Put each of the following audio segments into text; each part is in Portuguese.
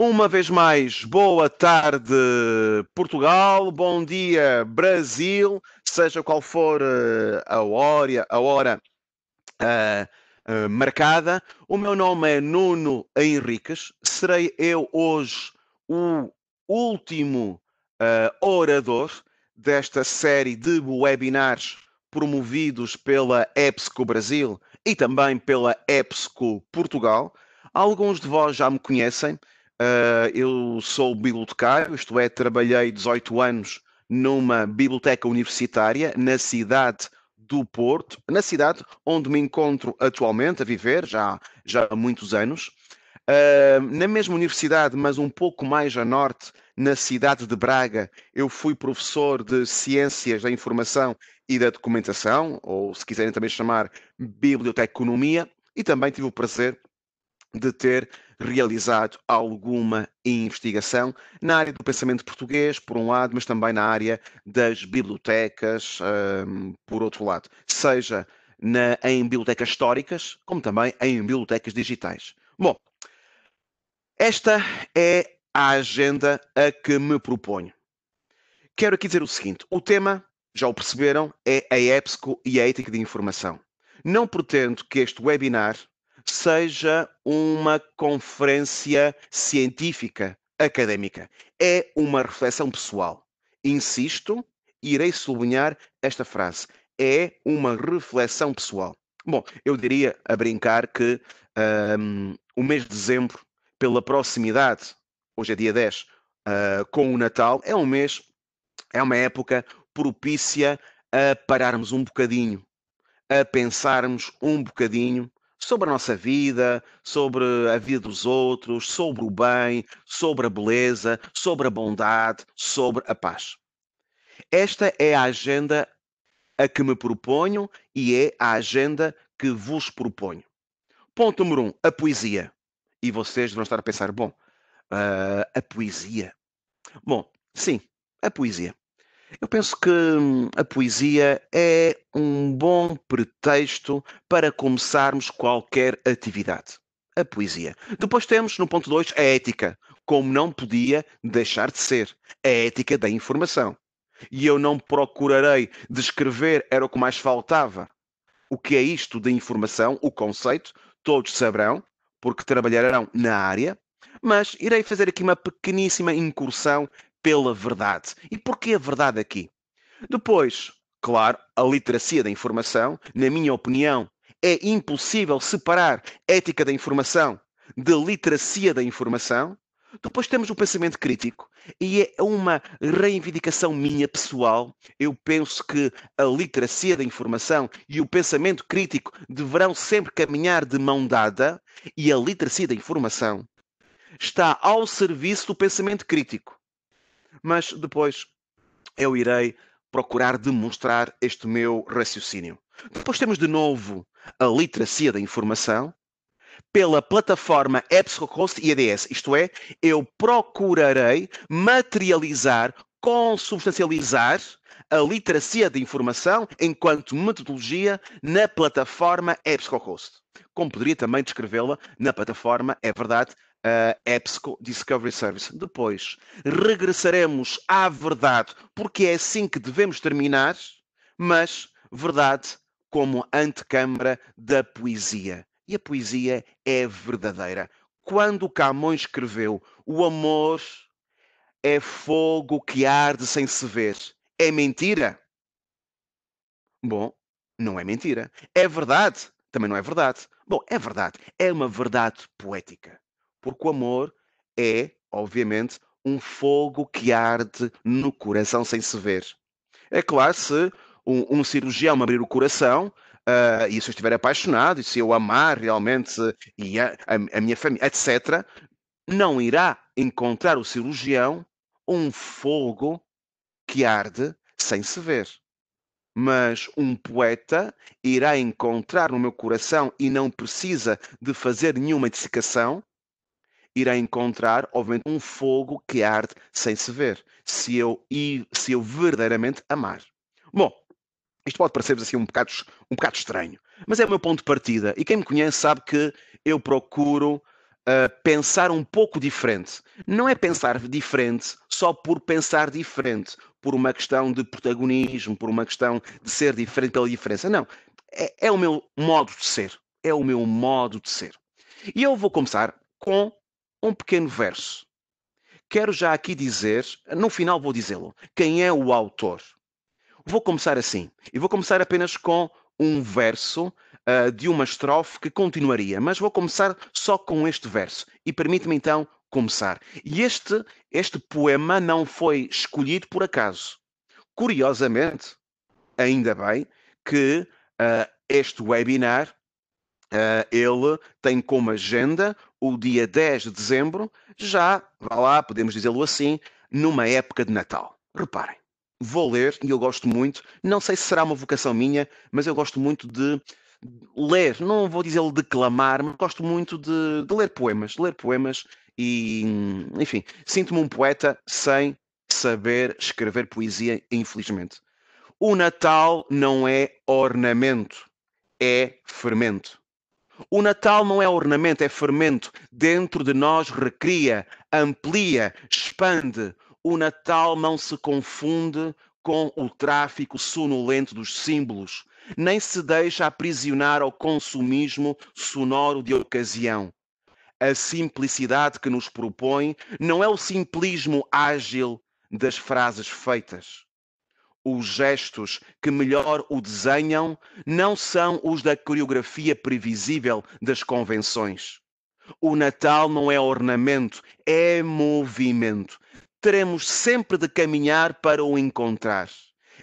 Uma vez mais, boa tarde, Portugal, bom dia, Brasil, seja qual for uh, a hora, a hora uh, uh, marcada. O meu nome é Nuno Henriques, serei eu hoje o último orador desta série de webinars promovidos pela EPSCO Brasil e também pela EPSCO Portugal. Alguns de vós já me conhecem, Uh, eu sou bibliotecário, isto é, trabalhei 18 anos numa biblioteca universitária na cidade do Porto, na cidade onde me encontro atualmente a viver, já, já há muitos anos. Uh, na mesma universidade, mas um pouco mais a norte, na cidade de Braga, eu fui professor de Ciências da Informação e da Documentação, ou se quiserem também chamar Biblioteconomia, e também tive o prazer de ter realizado alguma investigação na área do pensamento português, por um lado, mas também na área das bibliotecas, um, por outro lado, seja na, em bibliotecas históricas, como também em bibliotecas digitais. Bom, esta é a agenda a que me proponho. Quero aqui dizer o seguinte: o tema, já o perceberam, é a EPSCO e a ética de informação. Não pretendo que este webinar seja uma conferência científica, académica. É uma reflexão pessoal. Insisto, irei sublinhar esta frase. É uma reflexão pessoal. Bom, eu diria a brincar que um, o mês de dezembro, pela proximidade, hoje é dia 10, uh, ah, com o Natal, é um mês, é uma época propícia a pararmos um bocadinho, a pensarmos um bocadinho sobre a nossa vida, sobre a vida dos outros, sobre o bem, sobre a beleza, sobre a bondade, sobre a paz. Esta é a agenda a que me proponho e é a agenda que vos proponho. Ponto número um, a poesia. E vocês vão estar a pensar, bom, uh, a poesia. Bom, sim, a poesia. Eu penso que hum, a poesia é um bom pretexto para começarmos qualquer atividade. A poesia. Depois temos, no ponto 2, a ética, como não podia deixar de ser. A ética da informação. E eu não procurarei descrever, era o que mais faltava. O que é isto da informação, o conceito, todos saberão, porque trabalharão na área, mas irei fazer aqui uma pequeníssima incursão pela verdade. E porquê a verdade aqui? Depois, claro, a literacia da informação, na minha opinião, é impossível separar ética da informação da literacia da informação. Depois temos o pensamento crítico e é uma reivindicação minha pessoal. Eu penso que a literacia da informação e o pensamento crítico deverão sempre caminhar de mão dada e a literacia da informação está ao serviço do pensamento crítico mas depois eu irei procurar demonstrar este meu raciocínio. Depois temos de novo a literacia da informação pela plataforma EBSCOhost e EDS, isto é, eu procurarei materializar, consubstancializar a literacia de informação enquanto metodologia na plataforma EBSCOhost, como poderia também descrevê-la na plataforma, é verdade, eh, a EBSCO Discovery Service. Depois, regressaremos à verdade, porque é assim que devemos terminar, mas verdade como antecâmara da poesia. E a poesia é verdadeira. Quando Camões escreveu O amor é fogo que arde sem se ver, é mentira? Bom, não é mentira. É verdade? Também não é verdade. Bom, é verdade. É uma verdade poética. Porque o amor é, obviamente, um fogo que arde no coração sem se ver. É claro, se um, um cirurgião abrir o coração, Uh, e se eu estiver apaixonado, e se eu amar realmente e a, a, a, minha família, etc., não irá encontrar o cirurgião um fogo que arde sem se ver. Mas um poeta irá encontrar no meu coração, e não precisa de fazer nenhuma dissecação, irá encontrar, obviamente, um fogo que arde sem se ver, se eu, se eu verdadeiramente amar. Bom, isto pode parecer-vos assim um bocado, um bocado estranho, mas é o meu ponto de partida. E quem me conhece sabe que eu procuro uh, pensar um pouco diferente. Não é pensar diferente só por pensar diferente, por uma questão de protagonismo, por uma questão de ser diferente pela diferença. Não. É, é o meu modo de ser. É o meu modo de ser. E eu vou começar com um pequeno verso. Quero já aqui dizer, no final vou dizê-lo, quem é o autor. Vou começar assim, e vou começar apenas com um verso uh, de uma estrofe que continuaria, mas vou começar só com este verso. E permite-me então começar. E este, este poema não foi escolhido por acaso. Curiosamente, ainda bem que uh, este webinar Uh, ele tem como agenda o dia 10 de dezembro, já, vá lá, podemos dizê-lo assim, numa época de Natal. Reparem, vou ler e eu gosto muito, não sei se será uma vocação minha, mas eu gosto muito de ler, não vou dizê-lo declamar, mas gosto muito de, de ler poemas, de ler poemas e, enfim, sinto-me um poeta sem saber escrever poesia, infelizmente. O Natal não é ornamento, é fermento o Natal não é ornamento, é fermento. Dentro de nós recria, amplia, expande. O Natal não se confunde com o tráfico sonolento dos símbolos, nem se deixa aprisionar ao consumismo sonoro de ocasião. A simplicidade que nos propõe não é o simplismo ágil das frases feitas os gestos que melhor o desenham não são os da coreografia previsível das convenções. O Natal não é ornamento, é movimento. Teremos sempre de caminhar para o encontrar.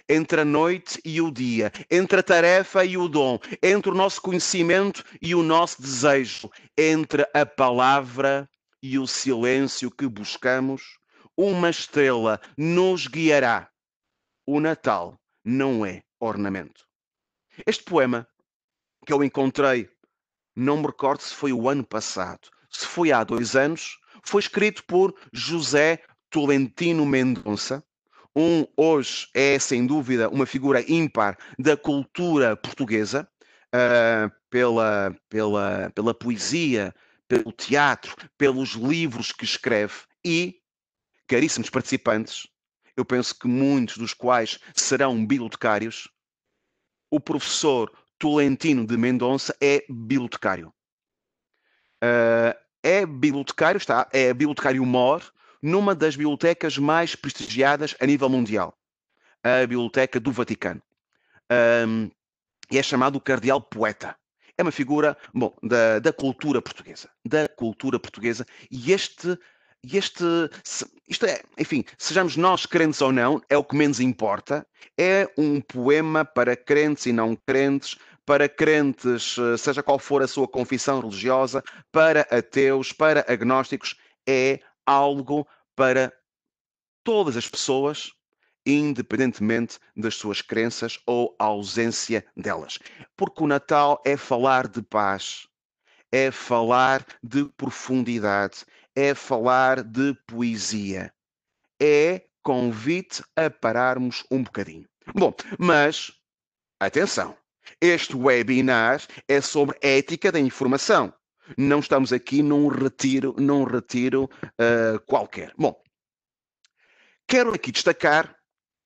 Entre a noite e o dia, entre a tarefa e o dom, entre o nosso conhecimento e o nosso desejo, entre a palavra e o silêncio que buscamos, uma estrela nos guiará o Natal não é ornamento. Este poema que eu encontrei, não me recordo se foi o ano passado, se foi há dois anos, foi escrito por José Tolentino Mendonça, um hoje é sem dúvida uma figura ímpar da cultura portuguesa, uh, pela, pela, pela poesia, pelo teatro, pelos livros que escreve e, caríssimos participantes, eu penso que muitos dos quais serão bibliotecários. o professor Tolentino de Mendonça é bibliotecário. Uh, é bibliotecário está, é bibliotecário mor, numa das bibliotecas mais prestigiadas a nível mundial, a Biblioteca do Vaticano. Um, e é chamado o Cardeal Poeta. É uma figura, bom, da, da cultura portuguesa, da cultura portuguesa, e este e este, se, isto é, enfim, sejamos nós crentes ou não, é o que menos importa. É um poema para crentes e não crentes, para crentes, eh, seja qual for a sua confissão religiosa, para ateus, para agnósticos, é algo para todas as pessoas, independentemente das suas crenças ou ausência delas. Porque o Natal é falar de paz, é falar de profundidade, é falar de poesia. É convite a pararmos um bocadinho. Bom, mas atenção. Este webinar é sobre ética da informação. Não estamos aqui num retiro, num retiro uh, qualquer. Bom, quero aqui destacar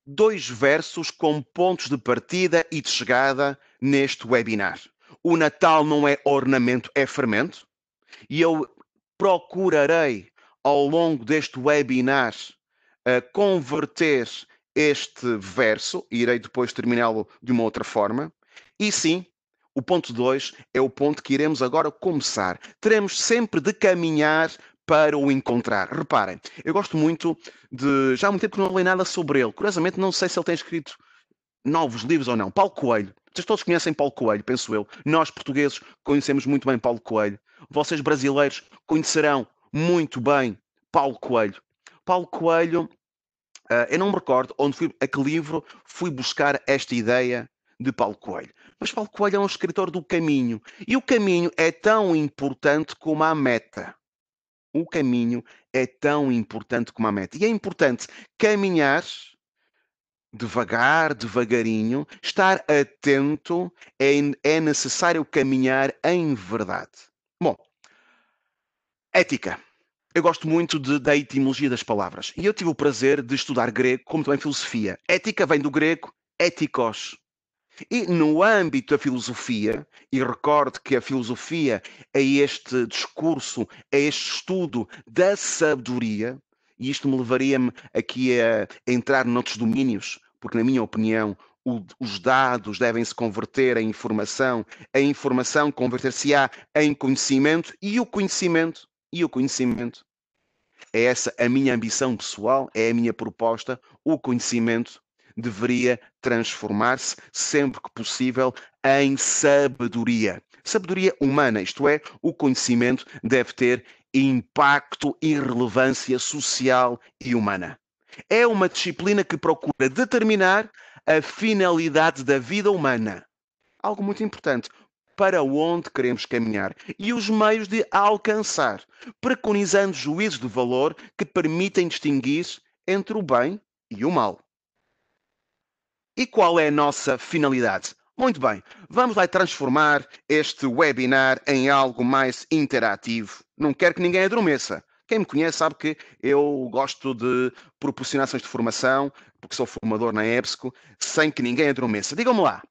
dois versos como pontos de partida e de chegada neste webinar. O Natal não é ornamento, é fermento. E eu procurarei ao longo deste webinar eh, converter este verso, irei depois terminá-lo de uma outra forma. E sim, o ponto 2 é o ponto que iremos agora começar. Teremos sempre de caminhar para o encontrar. Reparem, eu gosto muito de. Já há muito tempo que não leio nada sobre ele. Curiosamente, não sei se ele tem escrito novos livros ou não. Paulo Coelho. Vocês todos conhecem Paulo Coelho, penso eu. Nós, portugueses, conhecemos muito bem Paulo Coelho vocês brasileiros conhecerão muito bem Paulo Coelho. Paulo Coelho, uh, eu não me recordo onde fui, a que livro fui buscar esta ideia de Paulo Coelho. Mas Paulo Coelho é um escritor do caminho. E o caminho é tão importante como a meta. O caminho é tão importante como a meta. E é importante caminhar devagar, devagarinho, estar atento, é, é necessário caminhar em verdade. Bom, ética. Eu gosto muito de, da etimologia das palavras e eu tive o prazer de estudar grego, como também filosofia. Ética vem do grego éticos. E no âmbito da filosofia, e recordo que a filosofia é este discurso, é este estudo da sabedoria, e isto me levaria-me aqui a entrar noutros domínios, porque, na minha opinião, o, os dados devem se converter em informação, a informação converter-se-á em conhecimento e o conhecimento, e o conhecimento. É essa a minha ambição pessoal, é a minha proposta, o conhecimento deveria transformar-se sempre que possível em sabedoria. Sabedoria humana, isto é, o conhecimento deve ter impacto e relevância social e humana. É uma disciplina que procura determinar a finalidade da vida humana. Algo muito importante. Para onde queremos caminhar e os meios de alcançar, preconizando juízos de valor que permitem distinguir entre o bem e o mal. E qual é a nossa finalidade? Muito bem, vamos lá transformar este webinar em algo mais interativo. Não quero que ninguém adormeça. Quem me conhece sabe que eu gosto de proporcionar ações de formação, porque sou formador na EBSCO, sem que ninguém adormeça. Digam-me lá,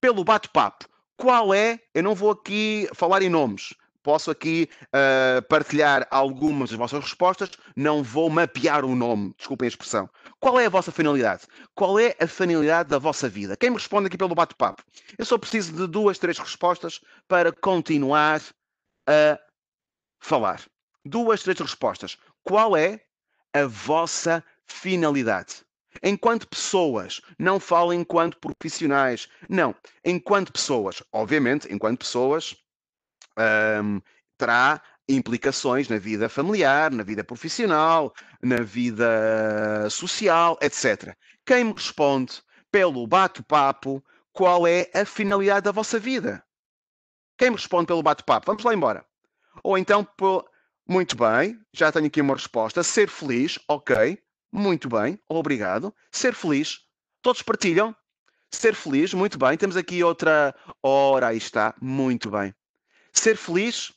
pelo bate-papo, qual é, eu não vou aqui falar em nomes, posso aqui uh, partilhar algumas das vossas respostas, não vou mapear o nome, desculpem a expressão. Qual é a vossa finalidade? Qual é a finalidade da vossa vida? Quem me responde aqui pelo bate-papo? Eu só preciso de duas, três respostas para continuar a falar duas, três respostas. Qual é a vossa finalidade? Enquanto pessoas, não falo enquanto profissionais, não, enquanto pessoas, obviamente, enquanto pessoas, um, terá implicações na vida familiar, na vida profissional, na vida social, etc. Quem me responde pelo bate-papo qual é a finalidade da vossa vida? Quem me responde pelo bate-papo? Vamos lá embora. Ou então, muito bem, já tenho aqui uma resposta. Ser feliz, ok. Muito bem, obrigado. Ser feliz. Todos partilham? Ser feliz, muito bem. Temos aqui outra. Ora, aí está, muito bem. Ser feliz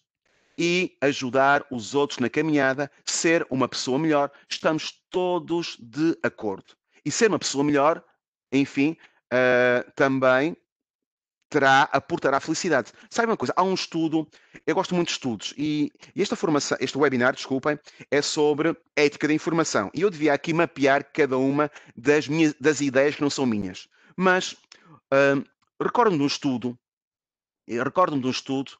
e ajudar os outros na caminhada, ser uma pessoa melhor, estamos todos de acordo. E ser uma pessoa melhor, enfim, uh, também terá, aportará felicidade. Sabe uma coisa, há um estudo, eu gosto muito de estudos, e, e esta formação, este webinar, desculpem, é sobre ética da informação. E eu devia aqui mapear cada uma das, minhas, das ideias que não são minhas. Mas uh, recordo-me de um estudo, recordo-me de um estudo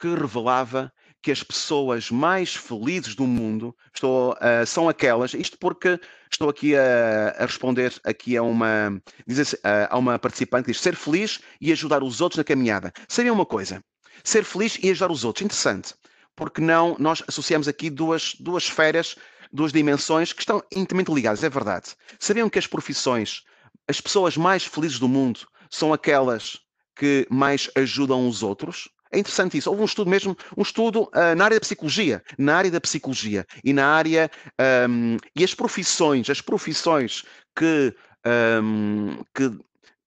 que revelava que as pessoas mais felizes do mundo estou, uh, são aquelas, isto porque estou aqui a, a responder aqui a uma, diz assim, a uma participante que diz ser feliz e ajudar os outros na caminhada. Seria uma coisa, ser feliz e ajudar os outros, interessante, porque não nós associamos aqui duas, duas esferas, duas dimensões que estão intimamente ligadas, é verdade. Sabiam que as profissões, as pessoas mais felizes do mundo são aquelas que mais ajudam os outros? É interessante isso. Houve um estudo mesmo, um estudo uh, na área da psicologia, na área da psicologia e na área um, e as profissões, as profissões que, um, que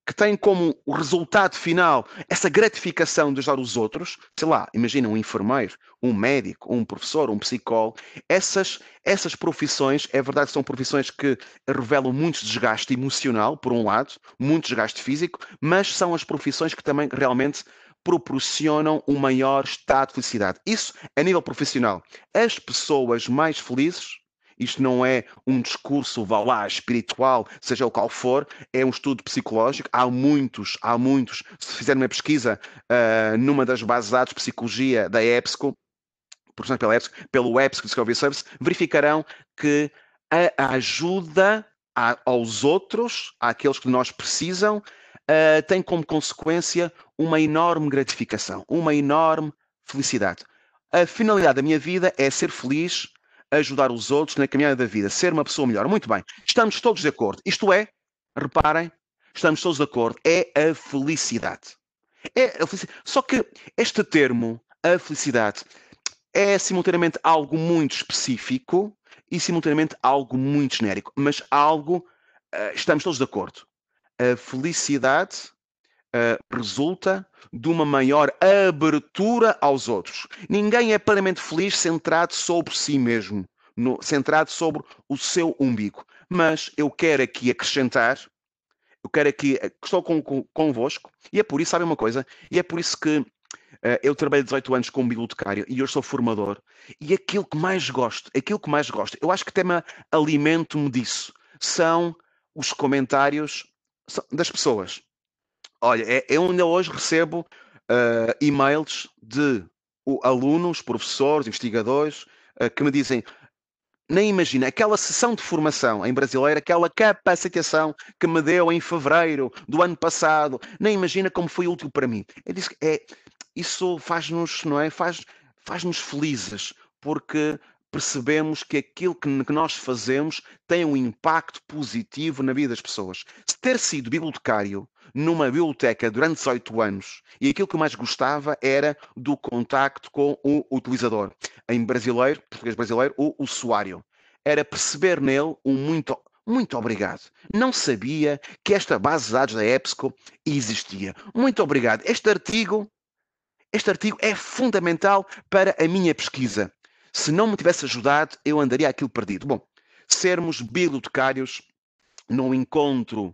que tem como resultado final essa gratificação de ajudar os outros, sei lá, imagina um enfermeiro, um médico, um professor, um psicólogo, essas, essas profissões, é verdade, são profissões que revelam muito desgaste emocional, por um lado, muito desgaste físico, mas são as profissões que também realmente proporcionam um maior estado de felicidade. Isso a nível profissional. As pessoas mais felizes, isto não é um discurso, vá lá, espiritual, seja o qual for, é um estudo psicológico. Há muitos, há muitos. Se fizerem uma pesquisa uh, numa das bases de dados de psicologia da EBSCO, por pela EBSCO, pelo EPSCO Discovery Service, verificarão que a ajuda a, aos outros, àqueles que nós precisam, uh, tem como consequência uma enorme gratificação, uma enorme felicidade. A finalidade da minha vida é ser feliz, ajudar os outros na caminhada da vida, ser uma pessoa melhor. Muito bem, estamos todos de acordo. Isto é, reparem, estamos todos de acordo, é a felicidade. É a felicidade. Só que este termo, a felicidade, é simultaneamente algo muito específico e simultaneamente algo muito genérico, mas algo, uh, estamos todos de acordo a felicidade uh, resulta de uma maior abertura aos outros. Ninguém é plenamente feliz centrado sobre si mesmo, no, centrado sobre o seu umbigo. Mas eu quero aqui acrescentar, eu quero aqui, eh, estou com, com, convosco, e é por isso, sabe uma coisa? E é por isso que uh, eu trabalho 18 anos como bibliotecário e hoje sou formador, e aquilo que mais gosto, aquilo que mais gosto, eu acho que tema alimento-me disso, são os comentários das pessoas. Olha, é, eu ainda hoje recebo uh, e-mails de uh, alunos, professores, investigadores, uh, que me dizem, nem imagina, aquela sessão de formação em brasileiro, aquela capacitação que me deu em fevereiro do ano passado, nem imagina como foi útil para mim. Eu disse, é, isso faz-nos, não é? Faz, faz-nos felizes, porque percebemos que aquilo que nós fazemos tem um impacto positivo na vida das pessoas. Se ter sido bibliotecário numa biblioteca durante 18 anos e aquilo que eu mais gostava era do contacto com o utilizador, em brasileiro, português brasileiro, o usuário, era perceber nele um muito muito obrigado. Não sabia que esta base de dados da EBSCO existia. Muito obrigado. Este artigo, este artigo é fundamental para a minha pesquisa. Se não me tivesse ajudado, eu andaria aquilo perdido. Bom, sermos bibliotecários no encontro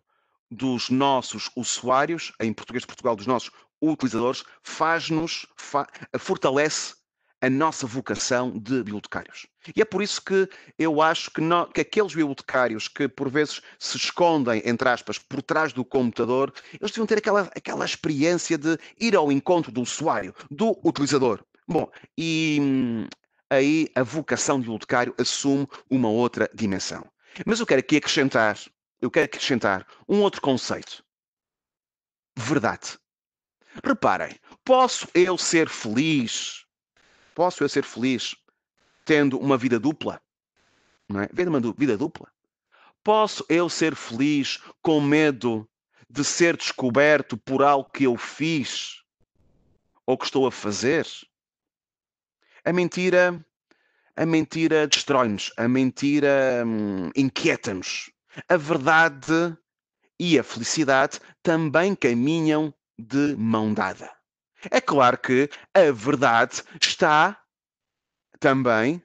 dos nossos usuários, em português de Portugal, dos nossos utilizadores, faz-nos, fa fortalece a nossa vocação de bibliotecários. E é por isso que eu acho que, no, que, aqueles bibliotecários que por vezes se escondem, entre aspas, por trás do computador, eles deviam ter aquela, aquela experiência de ir ao encontro do usuário, do utilizador. Bom, e hum, aí a vocação de Ludecário assume uma outra dimensão. Mas eu quero aqui acrescentar, eu quero acrescentar um outro conceito. Verdade. Reparem, posso eu ser feliz? Posso eu ser feliz tendo uma vida dupla? Não é? Vendo uma vida dupla? Posso eu ser feliz com medo de ser descoberto por algo que eu fiz ou que estou a fazer? A mentira, a mentira destrói-nos, a mentira hum, inquieta-nos. A verdade e a felicidade também caminham de mão dada. É claro que a verdade está também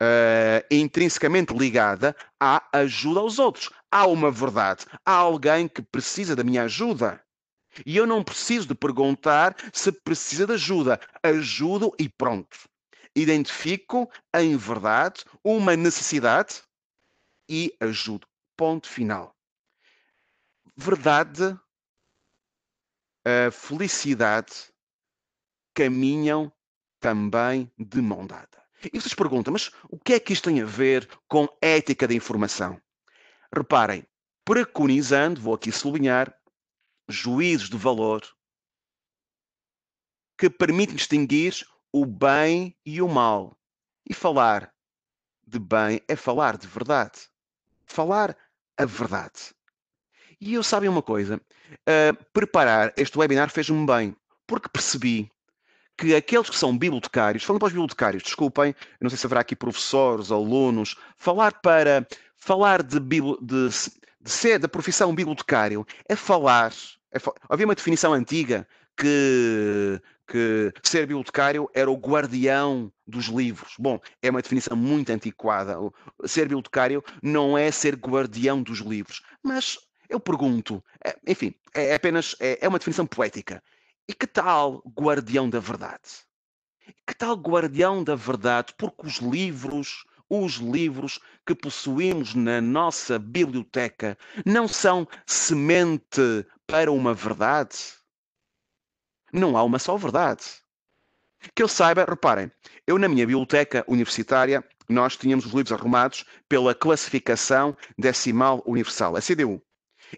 uh, intrinsecamente ligada à ajuda aos outros. Há uma verdade, há alguém que precisa da minha ajuda. E eu não preciso de perguntar se precisa de ajuda. Ajudo e pronto identifico em verdade uma necessidade e ajudo. Ponto final. Verdade, eh, felicidade caminham também de mão dada. E vocês perguntam, mas o que é que isto tem a ver com ética da informação? Reparem, preconizando, vou aqui sublinhar, juízos de valor que permitem distinguir o bem e o mal. E falar de bem é falar de verdade. Falar a verdade. E eu sabem uma coisa, uh, preparar este webinar fez-me bem, porque percebi que aqueles que são bibliotecários, falando para os bibliotecários, desculpem, não sei se haverá aqui professores, alunos, falar para falar de, de, de ser da profissão bibliotecário é falar. É, havia uma definição antiga que que ser bibliotecário era o guardião dos livros. Bom, é uma definição muito antiquada. Ser bibliotecário não é ser guardião dos livros. Mas eu pergunto, é, enfim, é, é apenas é, é uma definição poética. E que tal guardião da verdade? Que tal guardião da verdade? Porque os livros, os livros que possuímos na nossa biblioteca não são semente para uma verdade? Não há uma só verdade. Que eu saiba, reparem, eu na minha biblioteca universitária, nós tínhamos os livros arrumados pela classificação decimal universal, a CDU.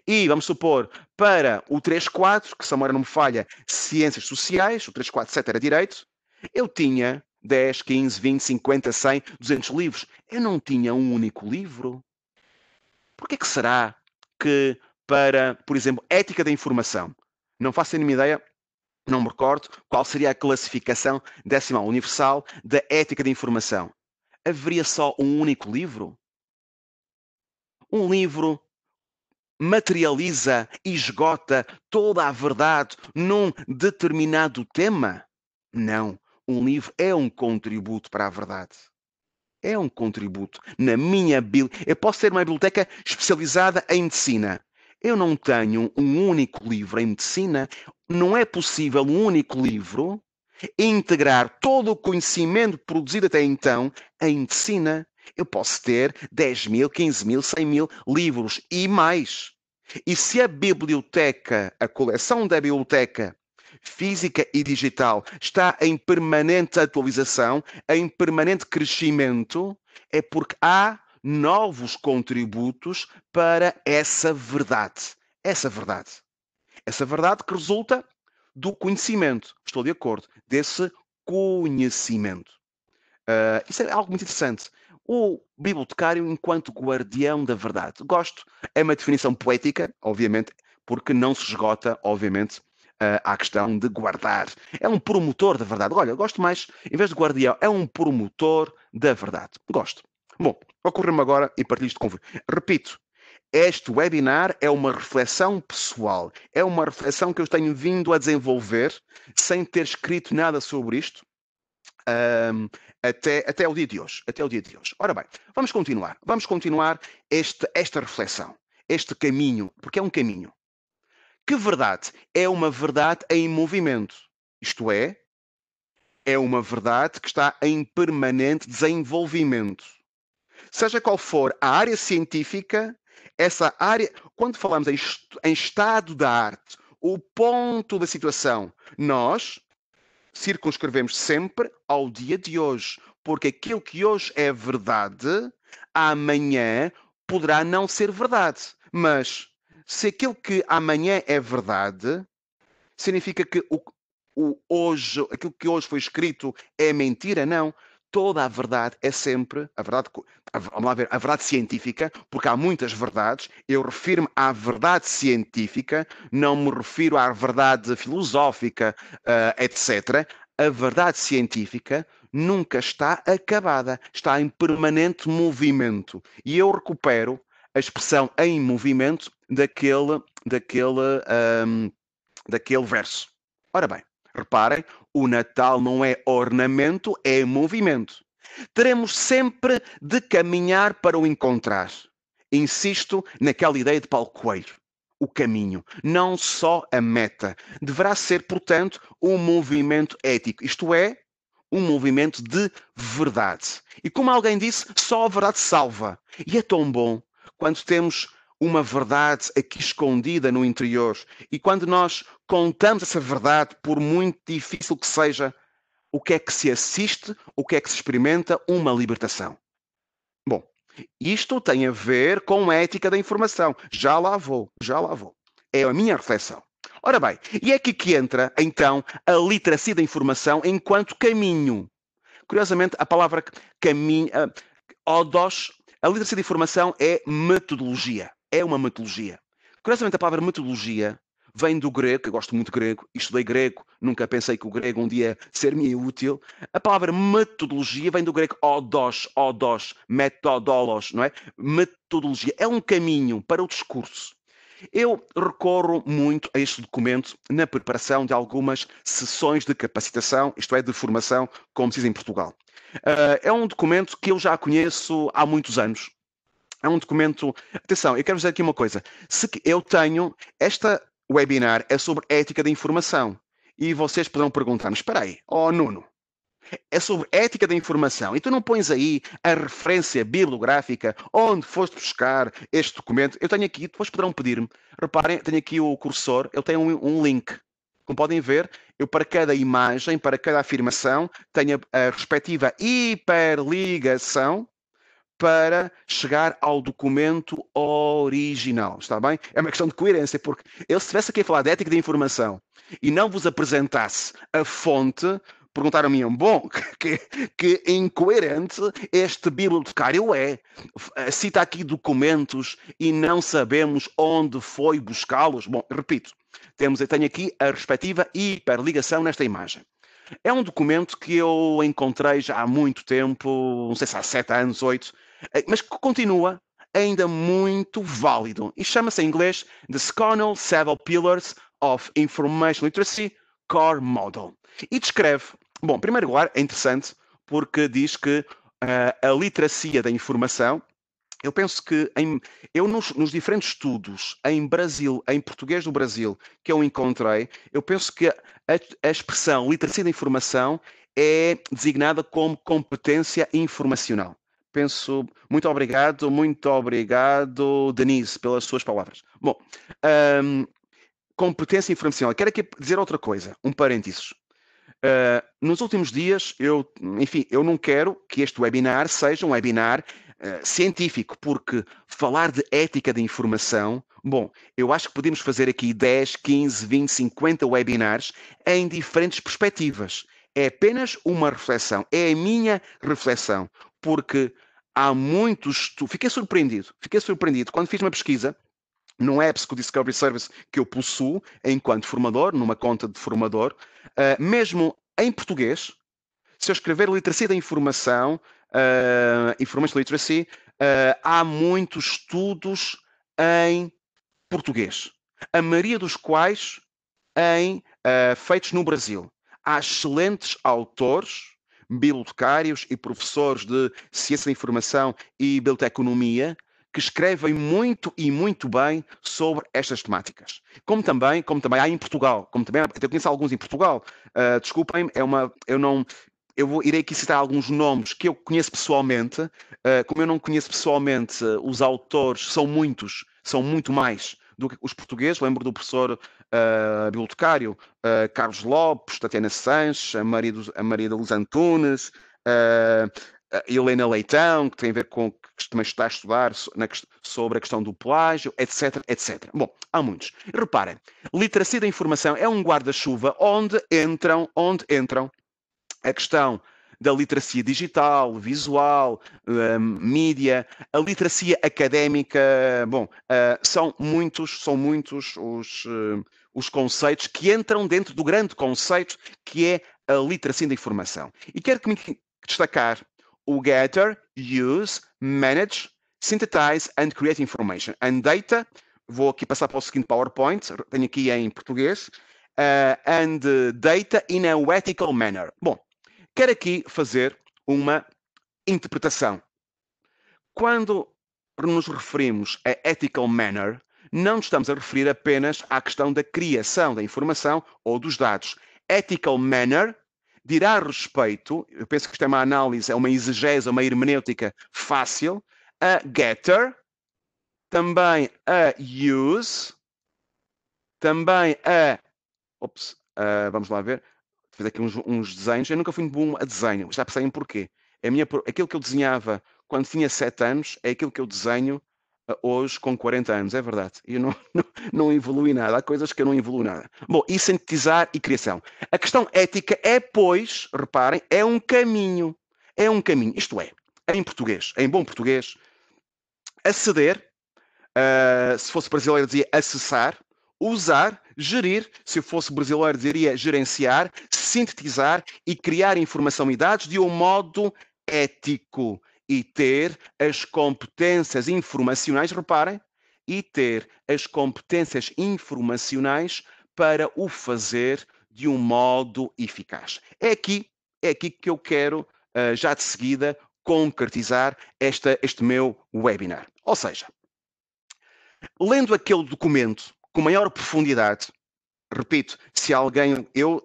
E vamos supor, para o 3-4, que se a não me falha, ciências sociais, o 3-4-7 era direito, eu tinha 10, 15, 20, 50, 100, 200 livros. Eu não tinha um único livro. Por é que será que para, por exemplo, ética da informação, não faço a mínima ideia não me recordo qual seria a classificação décima universal da ética de informação. Haveria só um único livro? Um livro materializa e esgota toda a verdade num determinado tema? Não. Um livro é um contributo para a verdade. É um contributo. Na minha biblioteca. Eu posso ter uma biblioteca especializada em medicina, eu não tenho um único livro em medicina, não é possível um único livro integrar todo o conhecimento produzido até então em medicina. Eu posso ter 10 mil, 15 mil, 100 mil livros e mais. E se a biblioteca, a coleção da biblioteca física e digital está em permanente atualização, em permanente crescimento, é porque há novos contributos para essa verdade. Essa verdade. Essa verdade que resulta do conhecimento. Estou de acordo. Desse conhecimento. Uh, isso é algo muito interessante. O bibliotecário enquanto guardião da verdade. Gosto. É uma definição poética, obviamente, porque não se esgota, obviamente, uh, à questão de guardar. É um promotor da verdade. Olha, gosto mais, em vez de guardião, é um promotor da verdade. Gosto. Bom, ocorreu-me agora e partilho isto convosco. Repito, este webinar é uma reflexão pessoal, é uma reflexão que eu tenho vindo a desenvolver sem ter escrito nada sobre isto um, até, até o dia de hoje. Até o dia de hoje. Ora bem, vamos continuar. Vamos continuar este, esta reflexão, este caminho, porque é um caminho. Que verdade? É uma verdade em movimento. Isto é, é uma verdade que está em permanente desenvolvimento seja qual for a área científica, essa área, quando falamos em, em estado da arte, o ponto da situação, nós circunscrevemos sempre ao dia de hoje, porque aquilo que hoje é verdade, amanhã poderá não ser verdade. Mas se aquilo que amanhã é verdade, significa que o, o hoje, aquilo que hoje foi escrito é mentira? Não toda a verdade é sempre a verdade, vamos lá ver, a verdade científica, porque há muitas verdades. Eu refiro-me à verdade científica, não me refiro à verdade filosófica, uh, eh, etc. A verdade científica nunca está acabada, está em permanente movimento. E eu recupero a expressão em movimento daquele, daquele, um, ehm, daquele verso. Ora bem, reparem, o Natal não é ornamento, é movimento. Teremos sempre de caminhar para o encontrar. Insisto naquela ideia de Paulo Coelho. O caminho, não só a meta. Deverá ser, portanto, um movimento ético, isto é, um movimento de verdade. E como alguém disse, só a verdade salva. E é tão bom quando temos uma verdade aqui escondida no interior. E quando nós contamos essa verdade, por muito difícil que seja, o que é que se assiste, o que é que se experimenta? Uma libertação. Bom, isto tem a ver com a ética da informação. Já lá vou, já lá vou. É a minha reflexão. Ora bem, e é aqui que entra, então, a literacia da informação enquanto caminho. Curiosamente, a palavra caminho, uh, ah, odos, a literacia da informação é metodologia é uma metodologia. Curiosamente, a palavra metodologia vem do grego, eu gosto muito de grego, estudei grego, nunca pensei que o grego um dia ser-me útil. A palavra metodologia vem do grego odos, odos, metodolos, não é? Metodologia é um caminho para o discurso. Eu recorro muito a este documento na preparação de algumas sessões de capacitação, isto é, de formação, como se diz em Portugal. Uh, é um documento que eu já conheço há muitos anos, é um documento. Atenção, eu quero dizer aqui uma coisa. Se eu tenho. Esta webinar é sobre ética da informação. E vocês poderão perguntar-me: espera aí, oh Nuno, é sobre ética da informação. E tu não pões aí a referência bibliográfica onde foste buscar este documento. Eu tenho aqui, depois poderão pedir-me. Reparem, tenho aqui o cursor, eu tenho um, um, link. Como podem ver, eu para cada imagem, para cada afirmação, tenho a, a respectiva hiperligação para chegar ao documento original, está bem? É uma questão de coerência, porque eu se estivesse aqui a falar de ética de informação e não vos apresentasse a fonte, perguntaram-me, bom, que, que incoerente este bibliotecário é. Cita aqui documentos e não sabemos onde foi buscá-los. Bom, repito, temos, tenho aqui a respectiva hiperligação nesta imagem. É um documento que eu encontrei já há muito tempo, não sei se há sete anos, oito, eh, mas que continua ainda muito válido e chama-se em inglês The Sconal Seven Pillars of Information Literacy Core Model. E descreve, bom, em primeiro lugar, é interessante porque diz que uh, a literacia da informação, eu penso que em, eu nos, nos, diferentes estudos em Brasil, em português do Brasil, que eu encontrei, eu penso que a, a expressão literacia da informação é designada como competência informacional penso. Muito obrigado, muito obrigado, Denise, pelas suas palavras. Bom, um, competência informacional. Quero aqui dizer outra coisa, um parênteses. Uh, nos últimos dias, eu, enfim, eu não quero que este webinar seja um webinar uh, científico, porque falar de ética de informação, bom, eu acho que podemos fazer aqui 10, 15, 20, 50 webinars em diferentes perspectivas. É apenas uma reflexão, é a minha reflexão porque há muitos. Fiquei surpreendido, fiquei surpreendido quando fiz uma pesquisa num EBSCO Discovery Service que eu possuo enquanto formador, numa conta de formador, uh, mesmo em português, se eu escrever literacia da informação, uh, information literacy, uh, há muitos estudos em português, a maioria dos quais em, uh, feitos no Brasil. Há excelentes autores bibliotecários e professores de ciência da informação e biblioteconomia que escrevem muito e muito bem sobre estas temáticas. Como também, como também há em Portugal, como também eu conheço alguns em Portugal. Uh, Desculpem-me, é uma, eu não, eu vou, irei aqui citar alguns nomes que eu conheço pessoalmente. Uh, como eu não conheço pessoalmente, uh, os autores são muitos, são muito mais do que os portugueses. Lembro do professor eh, bibliotecário, uh, Carlos Lopes, Tatiana Sanches, a Maria, do, a Maria da Luz Antunes, uh, Helena Leitão, que tem a ver com que também está a estudar na, sobre a questão do plágio, etc, etc. Bom, há muitos. Reparem, literacia da informação é um guarda-chuva onde entram, onde entram a questão da literacia digital, visual, uh, mídia, a literacia académica. Bom, uh, são muitos, são muitos os, uh, os conceitos que entram dentro do grande conceito que é a literacia da informação. E quero que me destacar o gather, use, manage, synthesize and create information and data. Vou aqui passar para o seguinte PowerPoint, tenho aqui em português. Uh, and data in a ethical manner. Bom, Quero aqui fazer uma interpretação. Quando nos referimos a ethical manner, não estamos a referir apenas à questão da criação da informação ou dos dados. Ethical manner dirá respeito, eu penso que isto é uma análise, é uma exegese, uma hermenêutica fácil, a getter, também a use, também a. Ops, uh, vamos lá ver fiz aqui uns, uns, desenhos. Eu nunca fui bom a desenho, já percebem porquê. A minha, aquilo que eu desenhava quando tinha 7 anos é aquilo que eu desenho ah, hoje com 40 anos, é verdade. Eu não, não, não evolui nada, há coisas que eu não evoluo nada. Bom, e sintetizar e criação. A questão ética é, pois, reparem, é um caminho. É um caminho, isto é, em português, em bom português, aceder, uh, se fosse brasileiro dizia acessar, usar Gerir, se eu fosse brasileiro, diria gerenciar, sintetizar e criar informação e dados de um modo ético e ter as competências informacionais, reparem, e ter as competências informacionais para o fazer de um modo eficaz. É aqui, é aqui que eu quero, uh, já de seguida, concretizar esta, este meu webinar. Ou seja, lendo aquele documento com maior profundidade. Repito, se alguém, eu, uh,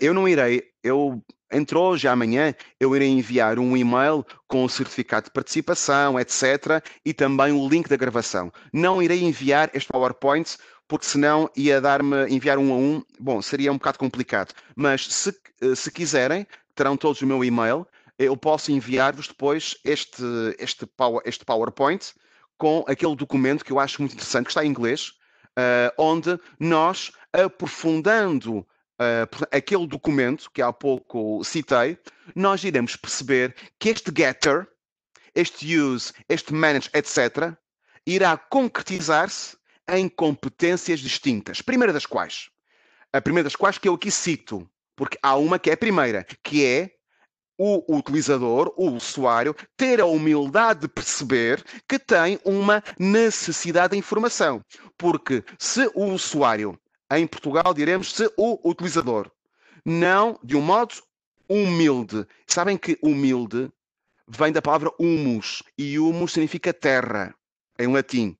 eu não irei, eu entre hoje e amanhã eu irei enviar um e-mail com o certificado de participação, etc., e também o link da gravação. Não irei enviar este PowerPoint, porque senão ia dar-me enviar um a um. Bom, seria um bocado complicado. Mas se, eh, se quiserem, terão todos o meu e-mail. Eu posso enviar-vos depois este, este, power, este PowerPoint com aquele documento que eu acho muito interessante, que está em inglês, uh, onde nós, aprofundando uh, aquele documento que há pouco citei, nós iremos perceber que este getter, este use, este manage, etc., irá concretizar-se em competências distintas. Primeira das quais, a primeira das quais que eu aqui cito, porque há uma que é a primeira, que é o utilizador, o usuário, ter a humildade de perceber que tem uma necessidade de informação. Porque se o usuário, em Portugal diremos se o utilizador, não de um modo humilde, sabem que humilde vem da palavra humus e humus significa terra em latim.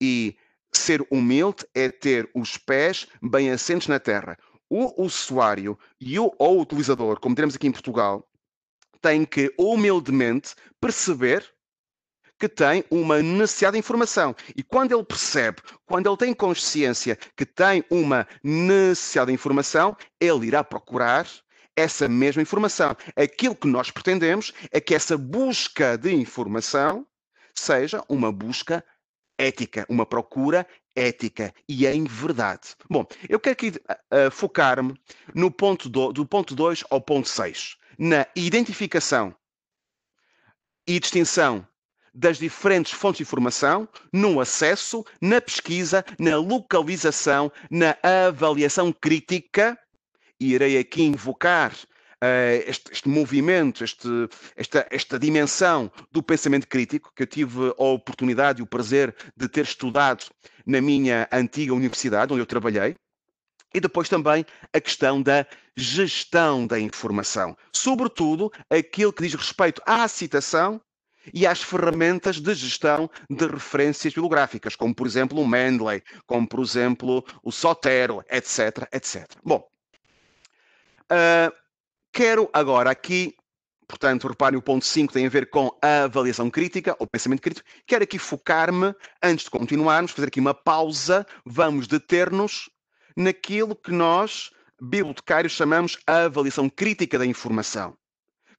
E ser humilde é ter os pés bem assentes na terra o usuário e o, ou o utilizador, como diremos aqui em Portugal, tem que humildemente perceber que tem uma necessidade de informação. E quando ele percebe, quando ele tem consciência que tem uma necessidade de informação, ele irá procurar essa mesma informação. Aquilo que nós pretendemos é que essa busca de informação seja uma busca ética, uma procura ética e é em verdade. Bom, eu quero aqui uh, focar-me no ponto do, do ponto 2 ao ponto 6 na identificação e distinção das diferentes fontes de informação, no acesso, na pesquisa, na localização, na avaliação crítica. Irei aqui invocar uh, este, este, movimento, este, esta, esta dimensão do pensamento crítico, que eu tive a oportunidade e o prazer de ter estudado na minha antiga universidade, onde eu trabalhei, e depois também a questão da gestão da informação, sobretudo aquilo que diz respeito à citação e às ferramentas de gestão de referências bibliográficas, como por exemplo o Mendeley, como por exemplo o Sotero, etc, etc. Bom, uh, quero agora aqui, portanto, reparem o ponto 5 tem a ver com a avaliação crítica, ou pensamento crítico, quero aqui focar-me, antes de continuarmos, fazer aqui uma pausa, vamos deter-nos naquilo que nós, bibliotecários, chamamos a avaliação crítica da informação,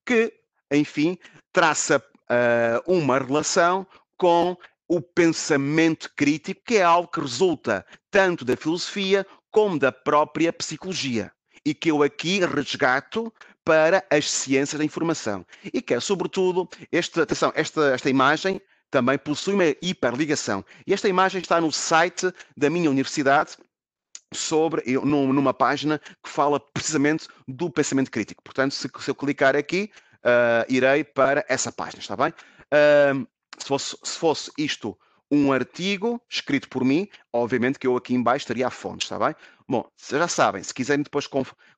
que, enfim, traça uh, uma relação com o pensamento crítico, que é algo que resulta tanto da filosofia como da própria psicologia, e que eu aqui resgato para as ciências da informação. E que é, sobretudo, esta atenção, esta, esta imagem também possui uma hiperligação. E esta imagem está no site da minha universidade, sobre, numa página que fala precisamente do pensamento crítico. Portanto, se, se eu clicar aqui, uh, irei para essa página, está bem? Uh, se, fosse, se fosse isto um artigo escrito por mim, obviamente que eu aqui embaixo estaria a fonte, está bem? Bom, já sabem, se quiserem depois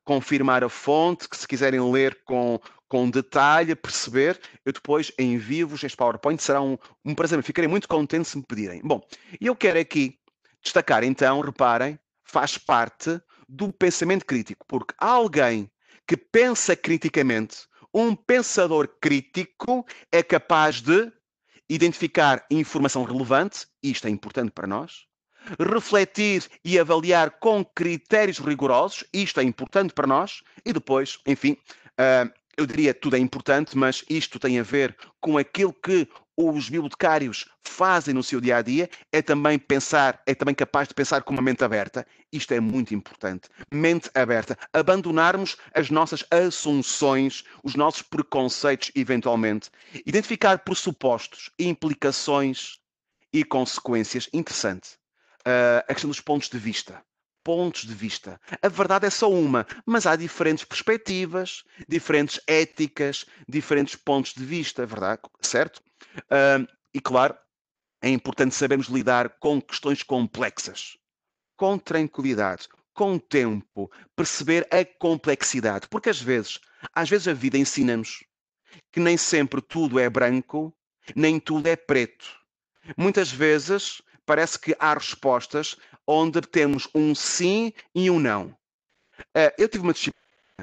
confirmar a fonte, que se quiserem ler com, com detalhe, perceber, eu depois envio-vos este PowerPoint, será um, um prazer, ficarei muito contente se me pedirem. Bom, eu quero aqui destacar então, reparem, faz parte do pensamento crítico, porque alguém que pensa criticamente, um pensador crítico é capaz de identificar informação relevante, isto é importante para nós, refletir e avaliar com critérios rigorosos, isto é importante para nós, e depois, enfim, uh, eu diria tudo é importante, mas isto tem a ver com aquilo que os bibliotecários fazem no seu dia a dia é também pensar, é também capaz de pensar com uma mente aberta. Isto é muito importante. Mente aberta. Abandonarmos as nossas assunções, os nossos preconceitos, eventualmente. Identificar pressupostos, implicações e consequências. Interessante. Uh, a questão dos pontos de vista pontos de vista. A verdade é só uma, mas há diferentes perspectivas, diferentes éticas, diferentes pontos de vista, é verdade? Certo? Uh, e claro, é importante sabermos lidar com questões complexas, com tranquilidade, com tempo, perceber a complexidade, porque às vezes, às vezes a vida ensina-nos que nem sempre tudo é branco, nem tudo é preto. Muitas vezes parece que há respostas onde temos um sim e um não. Uh, eu tive uma disciplina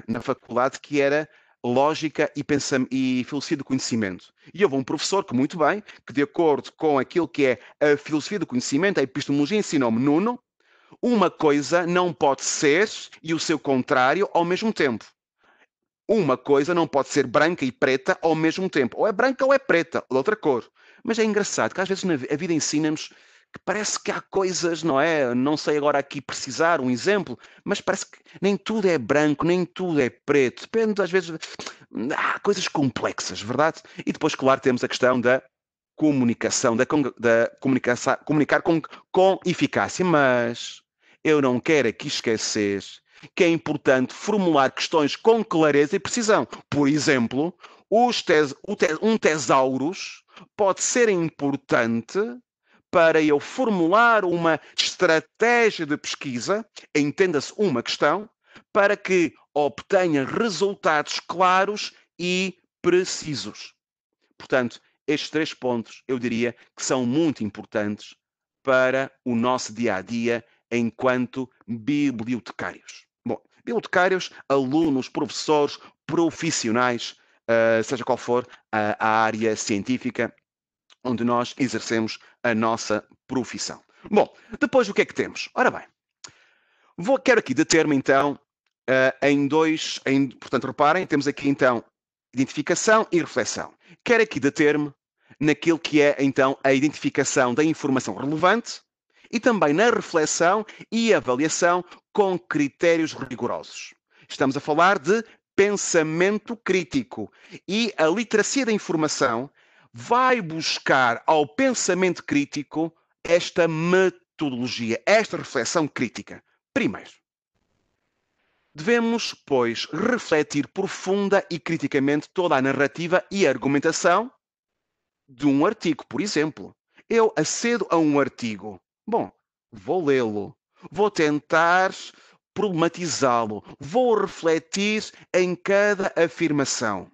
na faculdade que era lógica e, pensam, e filosofia do conhecimento. E houve um professor que, muito bem, que de acordo com aquilo que é a filosofia do conhecimento, a epistemologia, ensinou-me Nuno, uma coisa não pode ser e o seu contrário ao mesmo tempo. Uma coisa não pode ser branca e preta ao mesmo tempo. Ou é branca ou é preta, ou de outra cor. Mas é engraçado que às vezes a vida ensina-nos que parece que há coisas, não é? Não sei agora aqui precisar um exemplo, mas parece que nem tudo é branco, nem tudo é preto. Depende, às vezes, há coisas complexas, verdade? E depois, claro, temos a questão da comunicação, da, da comunicação, comunicar com, com eficácia. Mas eu não quero aqui esquecer que é importante formular questões com clareza e precisão. Por exemplo, tes, um tesauros pode ser importante para eu formular uma estratégia de pesquisa, entenda-se uma questão, para que obtenha resultados claros e precisos. Portanto, estes três pontos eu diria que são muito importantes para o nosso dia a dia enquanto bibliotecários. Bom, bibliotecários, alunos, professores, profissionais, uh, seja qual for a, a área científica onde nós exercemos a nossa profissão. Bom, depois o que é que temos? Ora bem, vou, quero aqui deter-me então uh, em dois, em, portanto, reparem, temos aqui então identificação e reflexão. Quero aqui deter-me naquilo que é então a identificação da informação relevante e também na reflexão e avaliação com critérios rigorosos. Estamos a falar de pensamento crítico e a literacia da informação vai buscar ao pensamento crítico esta metodologia, esta reflexão crítica. Primeiro, devemos, pois, refletir profunda e criticamente toda a narrativa e argumentação de um artigo, por exemplo. Eu acedo a um artigo. Bom, vou lê-lo. Vou tentar problematizá-lo. Vou refletir em cada afirmação.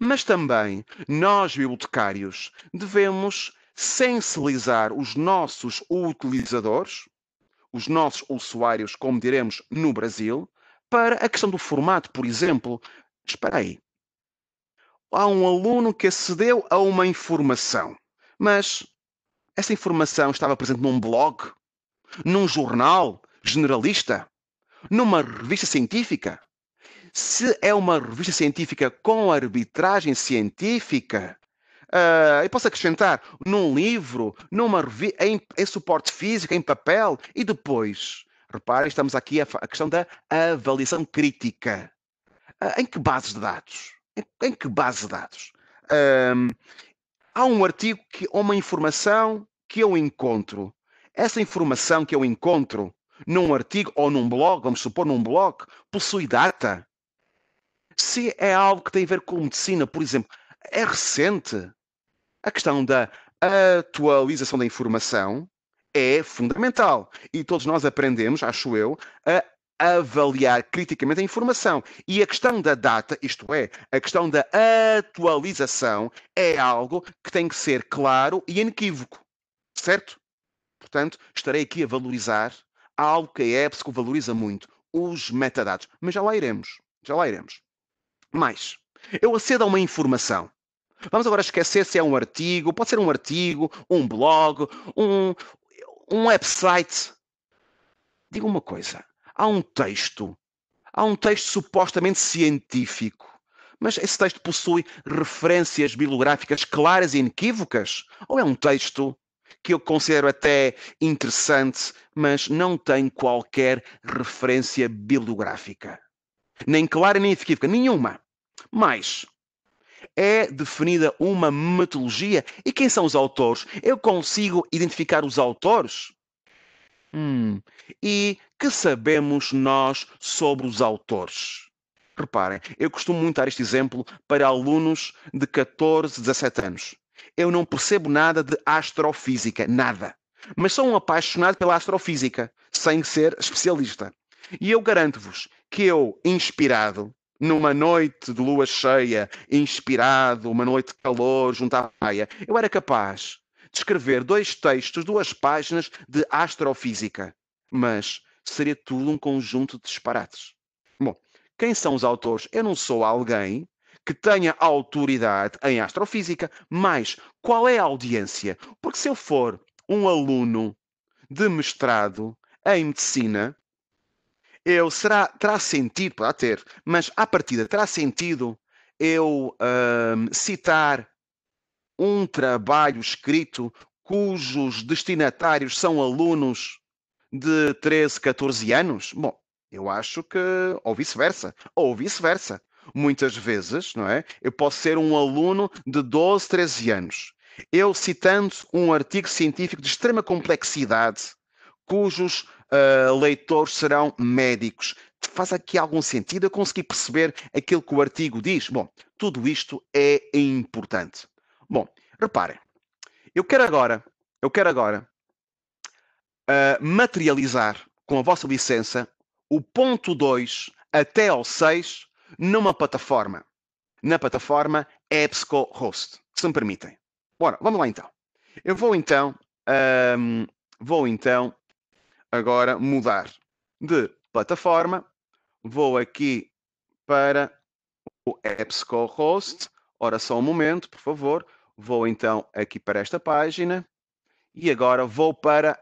Mas também nós, bibliotecários, devemos sensibilizar os nossos utilizadores, os nossos usuários, como diremos no Brasil, para a questão do formato, por exemplo. Espera aí. Há um aluno que acedeu a uma informação, mas essa informação estava presente num blog, num jornal generalista, numa revista científica. Se é uma revista científica com arbitragem científica, uh, eu posso acrescentar num livro, numa revista, em, em suporte físico, em papel, e depois, reparem, estamos aqui a, a questão da avaliação crítica. Uh, em que base de dados? Em, em que base de dados? há um artigo, que, uma informação que eu encontro. Essa informação que eu encontro num artigo ou num blog, vamos supor num blog, possui data. Se é algo que tem a ver com medicina, por exemplo, é recente. A questão da atualização da informação é fundamental. E todos nós aprendemos, acho eu, a avaliar criticamente a informação. E a questão da data, isto é, a questão da atualização, é algo que tem que ser claro e inequívoco. Certo? Portanto, estarei aqui a valorizar algo que a EBSCO valoriza muito, os metadados. Mas já lá iremos. Já lá iremos. Mais, eu acedo a uma informação. Vamos agora esquecer se é um artigo, pode ser um artigo, um blog, um, um website. Diga uma coisa: há um texto, há um texto supostamente científico, mas esse texto possui referências bibliográficas claras e inequívocas? Ou é um texto que eu considero até interessante, mas não tem qualquer referência bibliográfica? nem clara nem equívoca, nenhuma. Mas é definida uma metodologia. E quem são os autores? Eu consigo identificar os autores? Hum. E que sabemos nós sobre os autores? Reparem, eu costumo muito dar este exemplo para alunos de 14, 17 anos. Eu não percebo nada de astrofísica, nada. Mas sou um apaixonado pela astrofísica, sem ser especialista. E eu garanto-vos que eu, inspirado, numa noite de lua cheia, inspirado, uma noite de calor junto à praia, eu era capaz de escrever dois textos, duas páginas de astrofísica. Mas seria tudo um conjunto de disparates. Bom, quem são os autores? Eu não sou alguém que tenha autoridade em astrofísica, mas qual é a audiência? Porque se eu for um aluno de mestrado em medicina, eu será, terá sentido, para ter, mas à partida terá sentido eu hum, citar um trabalho escrito cujos destinatários são alunos de 13, 14 anos? Bom, eu acho que, ou vice-versa, ou vice-versa. Muitas vezes, não é? Eu posso ser um aluno de 12, 13 anos. Eu citando um artigo científico de extrema complexidade, cujos uh, leitores serão médicos. Faz aqui algum sentido eu conseguir perceber aquilo que o artigo diz? Bom, tudo isto é importante. Bom, reparem, eu quero agora, eu quero agora uh, materializar com a vossa licença o ponto 2 até ao 6 numa plataforma. Na plataforma EBSCOhost, Host, se me permitem. Bora, vamos lá então. Eu vou então, um, ehm, vou então agora mudar de plataforma. Vou aqui para o EBSCO Host. Ora, só um momento, por favor. Vou então aqui para esta página. E agora vou para...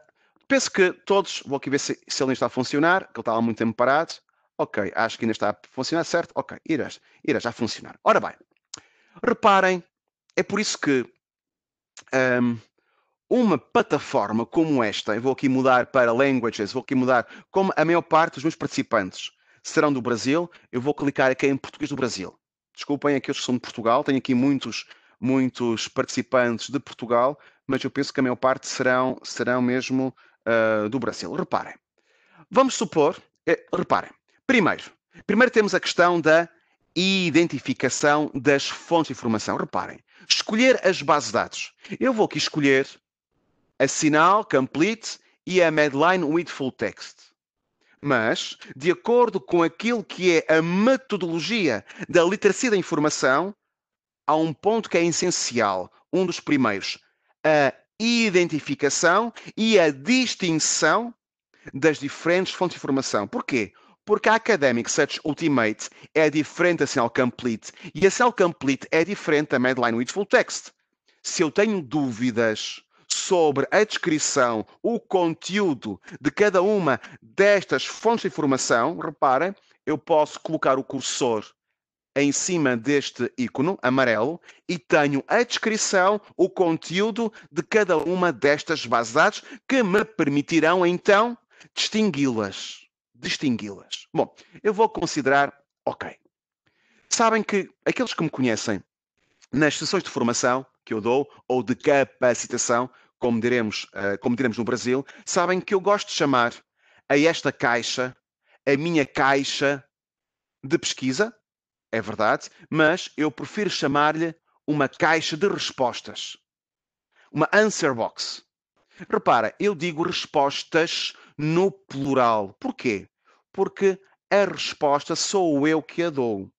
Penso que todos... Vou aqui ver se, se ele ainda está a funcionar, que ele estava há muito tempo parado. Ok, acho que ainda está a funcionar, certo? Ok, irá, irá já funcionar. Ora bem, reparem, é por isso que um, uma plataforma como esta, eu vou aqui mudar para languages, vou aqui mudar como a maior parte dos meus participantes serão do Brasil, eu vou clicar aqui em português do Brasil. Desculpem aqueles que são de Portugal, tenho aqui muitos, muitos participantes de Portugal, mas eu penso que a maior parte serão, serão mesmo uh, do Brasil. Reparem, vamos supor, eh, reparem, primeiro, primeiro temos a questão da identificação das fontes de informação. Reparem, escolher as bases de dados. Eu vou aqui escolher Assinal Complete e a Medline with Full Text. Mas, de acordo com aquilo que é a metodologia da literacia da informação, há um ponto que é essencial, um dos primeiros, a identificação e a distinção das diferentes fontes de informação. Porquê? Porque a Academic Search Ultimate é diferente da Cell Complete e a Cell Complete é diferente da Medline with Full Text. Se eu tenho dúvidas sobre a descrição, o conteúdo de cada uma destas fontes de informação, reparem, eu posso colocar o cursor em cima deste ícone amarelo e tenho a descrição, o conteúdo de cada uma destas bases de dados que me permitirão então distingui-las. Distingui-las. Bom, eu vou considerar, ok. Sabem que aqueles que me conhecem nas sessões de formação, que eu dou, ou de capacitação, como diremos, eh, como diremos no Brasil, sabem que eu gosto de chamar a esta caixa a minha caixa de pesquisa, é verdade, mas eu prefiro chamar-lhe uma caixa de respostas. Uma answer box. Repara, eu digo respostas no plural. Porquê? Porque a resposta sou eu que a dou.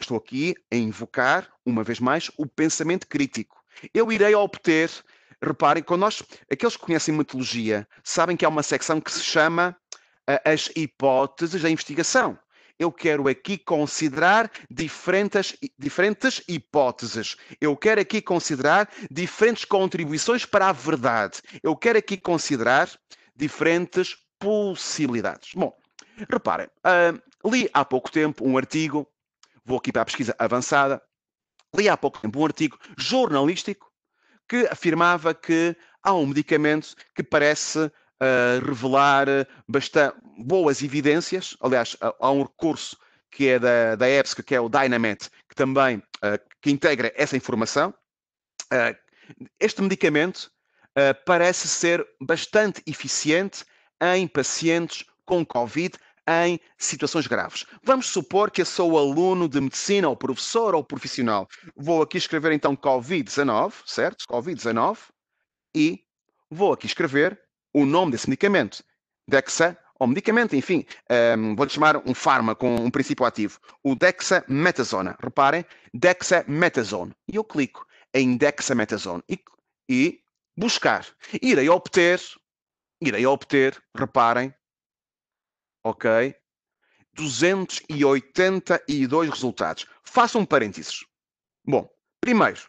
Estou aqui a invocar, uma vez mais, o pensamento crítico. Eu irei obter, reparem, quando nós, aqueles que conhecem metodologia, sabem que há uma secção que se chama uh, as hipóteses da investigação. Eu quero aqui considerar diferentes, diferentes hipóteses. Eu quero aqui considerar diferentes contribuições para a verdade. Eu quero aqui considerar diferentes possibilidades. Bom, reparem, uh, li há pouco tempo um artigo vou aqui para a pesquisa avançada, li há pouco tempo um artigo jornalístico que afirmava que há um medicamento que parece uh, revelar eh, bastante boas evidências. Aliás, há um recurso que é da, da EBSC, que é o Dynamet que também uh, que integra essa informação. Uh, este medicamento parece ser bastante eficiente em pacientes com Covid em situações graves. Vamos supor que eu sou aluno de medicina, ou professor, ou profissional. Vou aqui escrever então Covid-19, certo? Covid-19, e vou aqui escrever o nome desse medicamento. Dexa, ou medicamento, enfim, um, ehm, vou chamar um fármaco, um princípio ativo. O dexametasona. Reparem, Dexametasona. E eu clico em Dexametasona e, e buscar. Irei obter, irei obter, reparem, ok? 282 resultados. Façam um parênteses. Bom, primeiro,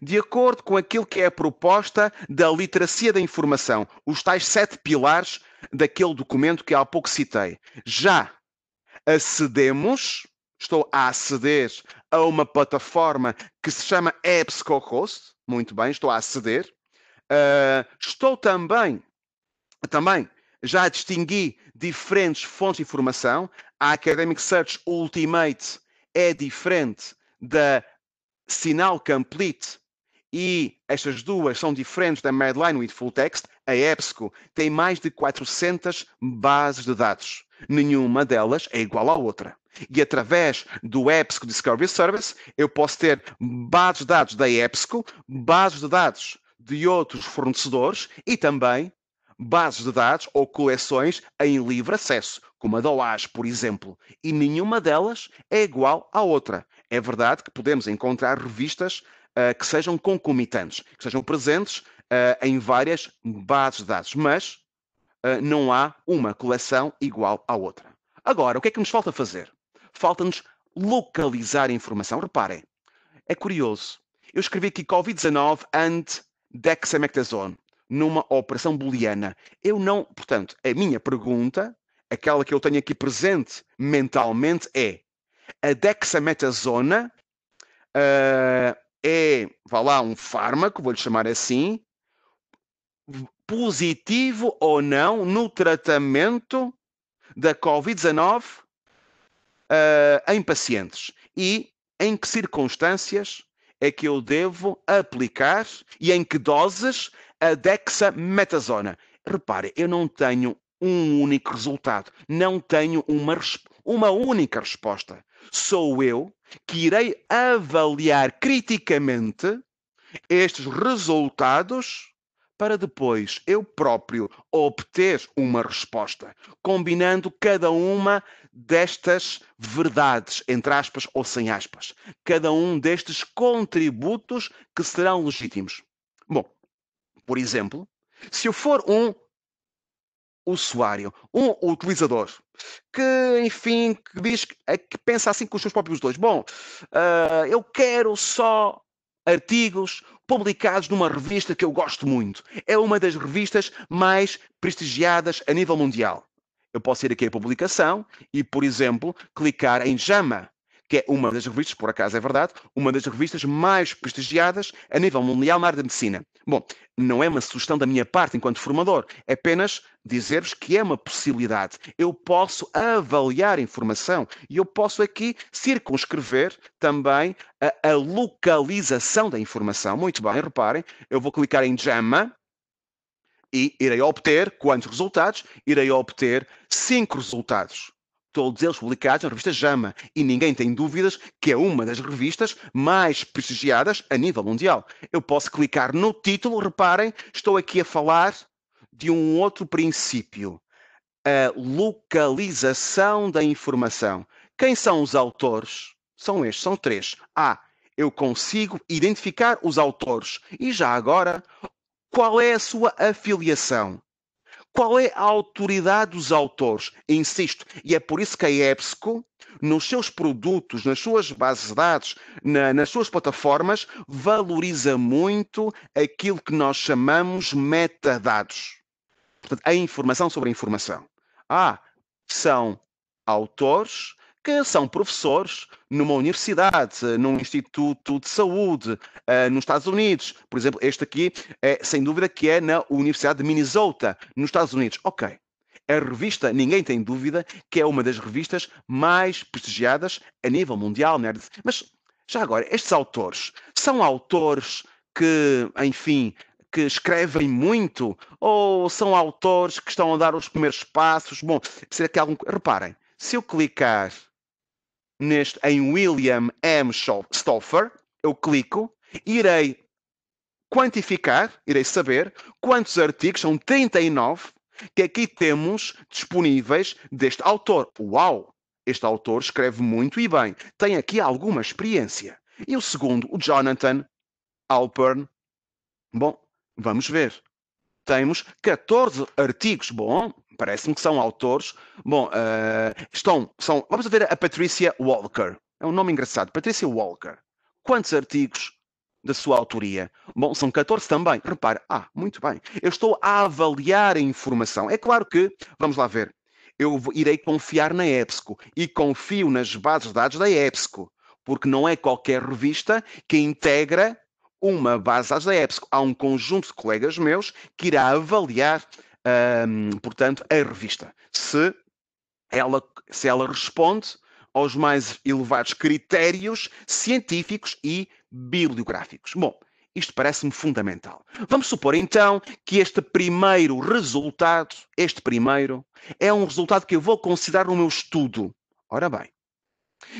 de acordo com aquilo que é a proposta da literacia da informação, os tais sete pilares daquele documento que há pouco citei, já acedemos, estou a aceder a uma plataforma que se chama EBSCOhost, muito bem, estou a aceder. Uh, estou também, também já distingui diferentes fontes de informação. A Academic Search Ultimate é diferente da Sinal Complete e estas duas são diferentes da Medline with Full Text. A EBSCO tem mais de 400 bases de dados. Nenhuma delas é igual à outra. E através do EBSCO Discovery Service, eu posso ter bases de dados da EBSCO, bases de dados de outros fornecedores e também bases de dados ou coleções em livre acesso, como a da OAS, por exemplo, e nenhuma delas é igual à outra. É verdade que podemos encontrar revistas uh, que sejam concomitantes, que sejam presentes uh, em várias bases de dados, mas uh, não há uma coleção igual à outra. Agora, o que é que nos falta fazer? Falta-nos localizar a informação. Reparem, é curioso. Eu escrevi aqui Covid-19 and dexamethasone numa operação booleana. Eu não, portanto, a minha pergunta, aquela que eu tenho aqui presente mentalmente é: a dexametasona uh, é, vá lá, um fármaco, vou-lhe chamar assim, positivo ou não no tratamento da Covid-19 uh, eh, em pacientes? E em que circunstâncias é que eu devo aplicar e em que doses a dexametasona. Repare, eu não tenho um único resultado, não tenho uma, uma única resposta. Sou eu que irei avaliar criticamente estes resultados para depois eu próprio obter uma resposta, combinando cada uma destas verdades, entre aspas ou sem aspas, cada um destes contributos que serão legítimos. Bom, por exemplo, se eu for um usuário, um utilizador, que, enfim, que diz, que eh, pensa assim com os seus próprios dois. Bom, uh, eu quero só artigos publicados numa revista que eu gosto muito. É uma das revistas mais prestigiadas a nível mundial. Eu posso ir aqui à publicação e, por exemplo, clicar em JAMA que é uma das revistas, por acaso é verdade, uma das revistas mais prestigiadas a nível mundial na área da medicina. Bom, não é uma sugestão da minha parte enquanto formador, é apenas dizer-vos que é uma possibilidade. Eu posso avaliar informação e eu posso aqui circunscrever também a, a localização da informação. Muito bem, reparem, eu vou clicar em JAMA, e irei obter quantos resultados? Irei obter cinco resultados todos eles publicados na revista JAMA, e ninguém tem dúvidas que é uma das revistas mais prestigiadas a nível mundial. Eu posso clicar no título, reparem, estou aqui a falar de um outro princípio, a localização da informação. Quem são os autores? São estes, são três. A. Eu consigo identificar os autores. E já agora, qual é a sua afiliação? Qual é a autoridade dos autores? Insisto, e é por isso que a EBSCO, nos seus produtos, nas suas bases de dados, na, nas suas plataformas, valoriza muito aquilo que nós chamamos metadados. Portanto, a informação sobre a informação. Ah, são autores, que são professores numa universidade, num instituto de saúde, uh, nos Estados Unidos. Por exemplo, este aqui é sem dúvida que é na Universidade de Minnesota, nos Estados Unidos. Ok. A revista, ninguém tem dúvida, que é uma das revistas mais prestigiadas a nível mundial, né? mas já agora, estes autores são autores que, enfim, que escrevem muito ou são autores que estão a dar os primeiros passos? Bom, será que algum. Reparem, se eu clicar neste, em William M. Stoffer, eu clico, irei quantificar, irei saber quantos artigos, são 39, que aqui temos disponíveis deste autor. Uau! Este autor escreve muito e bem, tem aqui alguma experiência. E o segundo, o Jonathan Alpern. Bom, vamos ver temos 14 artigos. Bom, parece-me que são autores. Bom, uh, estão, são, vamos ver a Patrícia Walker. É um nome engraçado. Patrícia Walker. Quantos artigos da sua autoria? Bom, são 14 também. Repare, ah, muito bem. Eu estou a avaliar a informação. É claro que, vamos lá ver, eu irei confiar na EBSCO e confio nas bases de dados da EBSCO, porque não é qualquer revista que integra uma base às da EBSCO. Há um conjunto de colegas meus que irá avaliar, um, portanto, a revista. Se ela, se ela responde aos mais elevados critérios científicos e bibliográficos. Bom, isto parece-me fundamental. Vamos supor então que este primeiro resultado, este primeiro, é um resultado que eu vou considerar no meu estudo. Ora bem,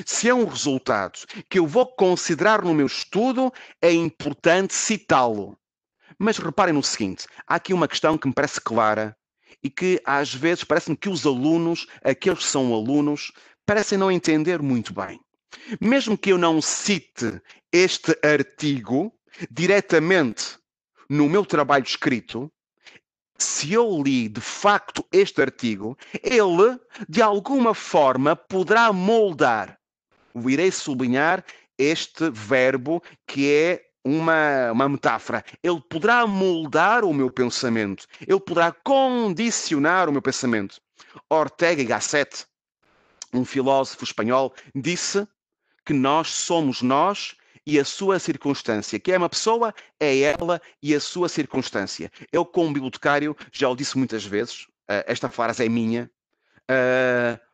se é um resultado que eu vou considerar no meu estudo, é importante citá-lo. Mas reparem no seguinte: há aqui uma questão que me parece clara e que às vezes parece-me que os alunos, aqueles que são alunos, parecem não entender muito bem. Mesmo que eu não cite este artigo diretamente no meu trabalho escrito, se eu li de facto este artigo, ele de alguma forma poderá moldar. Eu irei sublinhar este verbo que é uma, uma metáfora. Ele poderá moldar o meu pensamento. Ele poderá condicionar o meu pensamento. Ortega y Gasset, um filósofo espanhol, disse que nós somos nós e a sua circunstância. Que é uma pessoa, é ela e a sua circunstância. Eu, é como bibliotecário, já o disse muitas vezes, uh, esta frase é minha. Uh,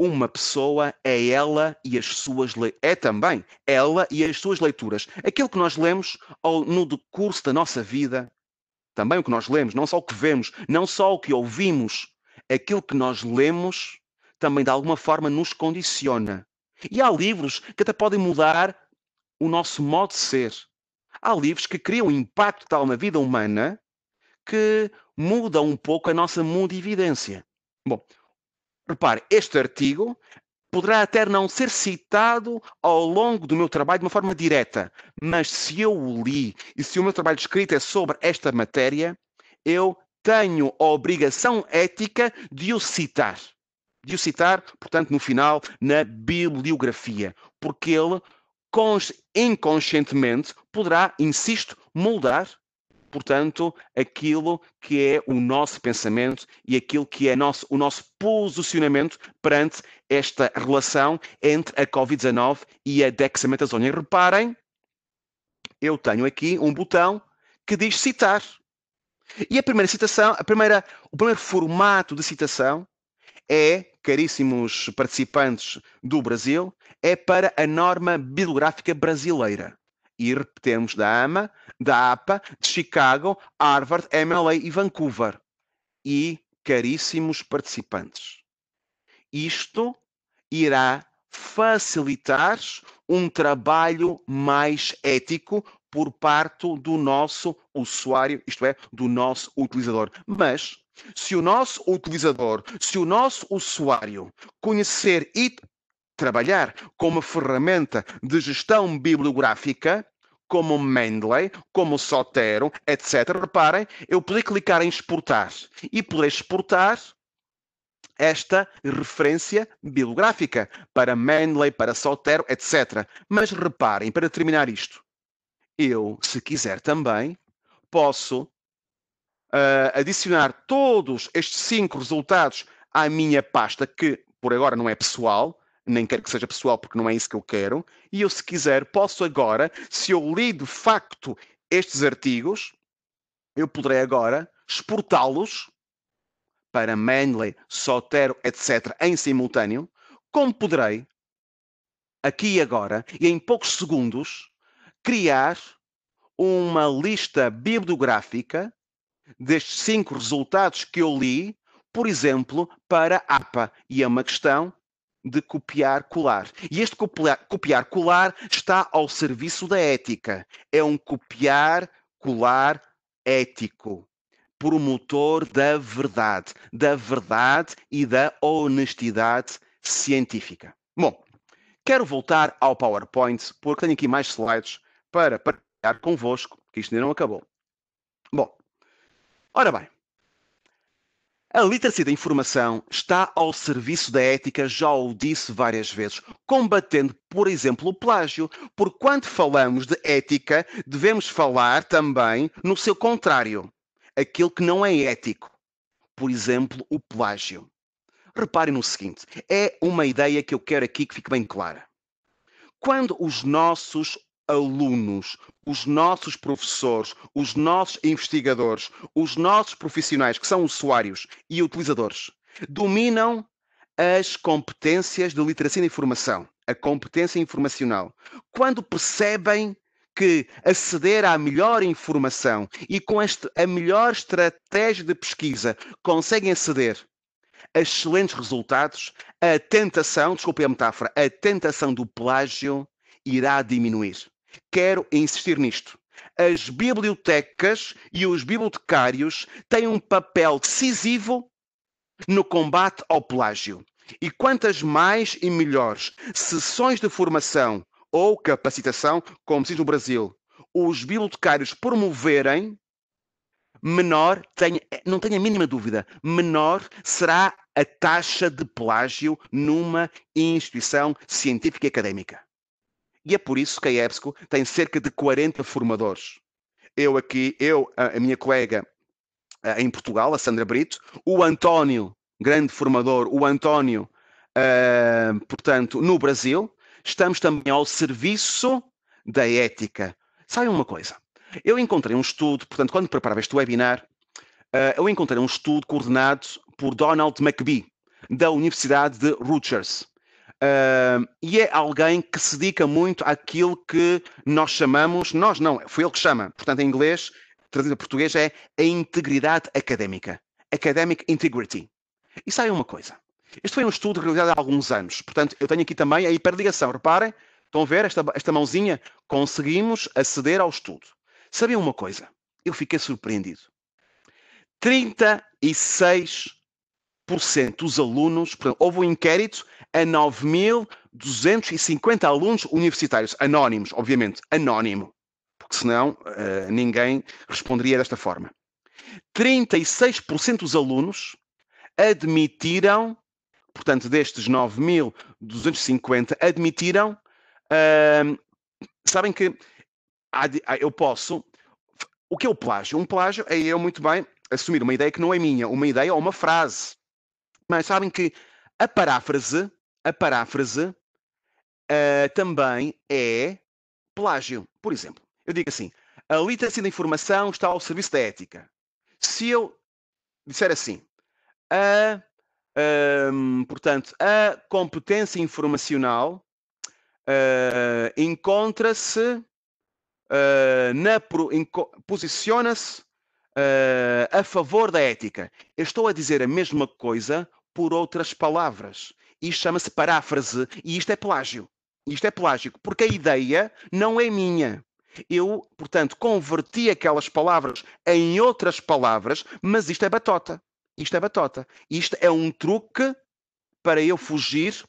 uma pessoa é ela e as suas é também ela e as suas leituras. Aquilo que nós lemos ao, no decurso da nossa vida, também o que nós lemos, não só o que vemos, não só o que ouvimos, aquilo que nós lemos também de alguma forma nos condiciona. E há livros que até podem mudar o nosso modo de ser. Há livros que criam um impacto tal na vida humana que mudam um pouco a nossa mundividência. Bom, repare, este artigo poderá até não ser citado ao longo do meu trabalho de uma forma direta, mas se eu o li e se o meu trabalho escrito é sobre esta matéria, eu tenho a obrigação ética de o citar. De o citar, portanto, no final, na bibliografia, porque ele inconscientemente poderá, insisto, moldar, portanto, aquilo que é o nosso pensamento e aquilo que é nosso, o nosso posicionamento perante esta relação entre a Covid-19 e a dexametasona. E reparem, eu tenho aqui um botão que diz citar. E a primeira citação, a primeira, o primeiro formato de citação é, caríssimos participantes do Brasil, é para a norma bibliográfica brasileira. E repetemos da AMA, da APA, de Chicago, Harvard, MLA e Vancouver. E, caríssimos participantes, isto irá facilitar um trabalho mais ético por parte do nosso usuário, isto é, do nosso utilizador. Mas se o nosso utilizador, se o nosso usuário conhecer e trabalhar com uma ferramenta de gestão bibliográfica, como o Mendeley, como o Sotero, etc. Reparem, eu poder clicar em exportar e poder exportar esta referência bibliográfica para Mendeley, para Sotero, etc. Mas reparem, para terminar isto, eu, se quiser também, posso uh, adicionar todos estes cinco resultados à minha pasta, que por agora não é pessoal, nem quero que seja pessoal porque não é isso que eu quero, e eu, se quiser, posso agora, se eu li de facto estes artigos, eu poderei agora exportá-los para Manley, Sotero, etc., em simultâneo, como poderei, aqui e agora, e em poucos segundos, criar uma lista bibliográfica destes cinco resultados que eu li, por exemplo, para APA. E é uma questão de copiar-colar. E este copiar-colar está ao serviço da ética. É um copiar-colar ético promotor da verdade, da verdade e da honestidade científica. Bom, quero voltar ao PowerPoint, porque tenho aqui mais slides para partilhar convosco, que isto ainda não acabou. Bom, Ora bem, a literacia da informação está ao serviço da ética, já o disse várias vezes, combatendo, por exemplo, o plágio. Por quando falamos de ética, devemos falar também no seu contrário, aquilo que não é ético. Por exemplo, o plágio. Reparem no seguinte: é uma ideia que eu quero aqui que fique bem clara. Quando os nossos alunos, os nossos professores, os nossos investigadores, os nossos profissionais, que são usuários e utilizadores, dominam as competências de literacia da informação, a competência informacional, quando percebem que aceder à melhor informação e com este, a melhor estratégia de pesquisa conseguem aceder a excelentes resultados, a tentação, desculpe a metáfora, a tentação do plágio irá diminuir. Quero insistir nisto. As bibliotecas e os bibliotecários têm um papel decisivo no combate ao plágio. E quantas mais e melhores sessões de formação ou capacitação, como se diz no Brasil, os bibliotecários promoverem, menor, tenha, não tenha a mínima dúvida, menor será a taxa de plágio numa instituição científica e académica. E é por isso que a EBSCO tem cerca de 40 formadores. Eu aqui, eu, a minha colega em Portugal, a Sandra Brito, o António, grande formador, o António, uh, portanto, no Brasil, estamos também ao serviço da ética. Sabe uma coisa? Eu encontrei um estudo, portanto, quando preparava este webinar, uh, eu encontrei um estudo coordenado por Donald McBee, da Universidade de Rutgers. Uh, e é alguém que se dedica muito àquilo que nós chamamos, nós não, foi ele que chama, portanto, em inglês, traduzido a português, é a integridade académica. Academic Integrity. E sai uma coisa. Este foi um estudo realizado há alguns anos. Portanto, eu tenho aqui também a hiperligação. Reparem, estão a ver esta, esta mãozinha? Conseguimos aceder ao estudo. Sabiam uma coisa? Eu fiquei surpreendido. 36 dos alunos, portanto, houve um inquérito a 9.250 alunos universitários, anónimos, obviamente, anónimo, porque senão uh, ninguém responderia desta forma. 36% dos alunos admitiram, portanto, destes 9.250, admitiram, uh, sabem que eu posso. O que é o plágio? Um plágio é eu muito bem assumir uma ideia que não é minha, uma ideia ou uma frase. Mas sabem que a paráfrase, a paráfrase uh, também é plágio. Por exemplo, eu digo assim: a literacia da informação está ao serviço da ética. Se eu disser assim, a, um, ehm, portanto, a competência informacional uh, encontra-se uh, na posiciona-se uh, a favor da ética. Eu estou a dizer a mesma coisa por outras palavras. Isto chama-se paráfrase e isto é plágio. Isto é plágio porque a ideia não é minha. Eu, portanto, converti aquelas palavras em outras palavras, mas isto é batota. Isto é batota. Isto é um truque para eu fugir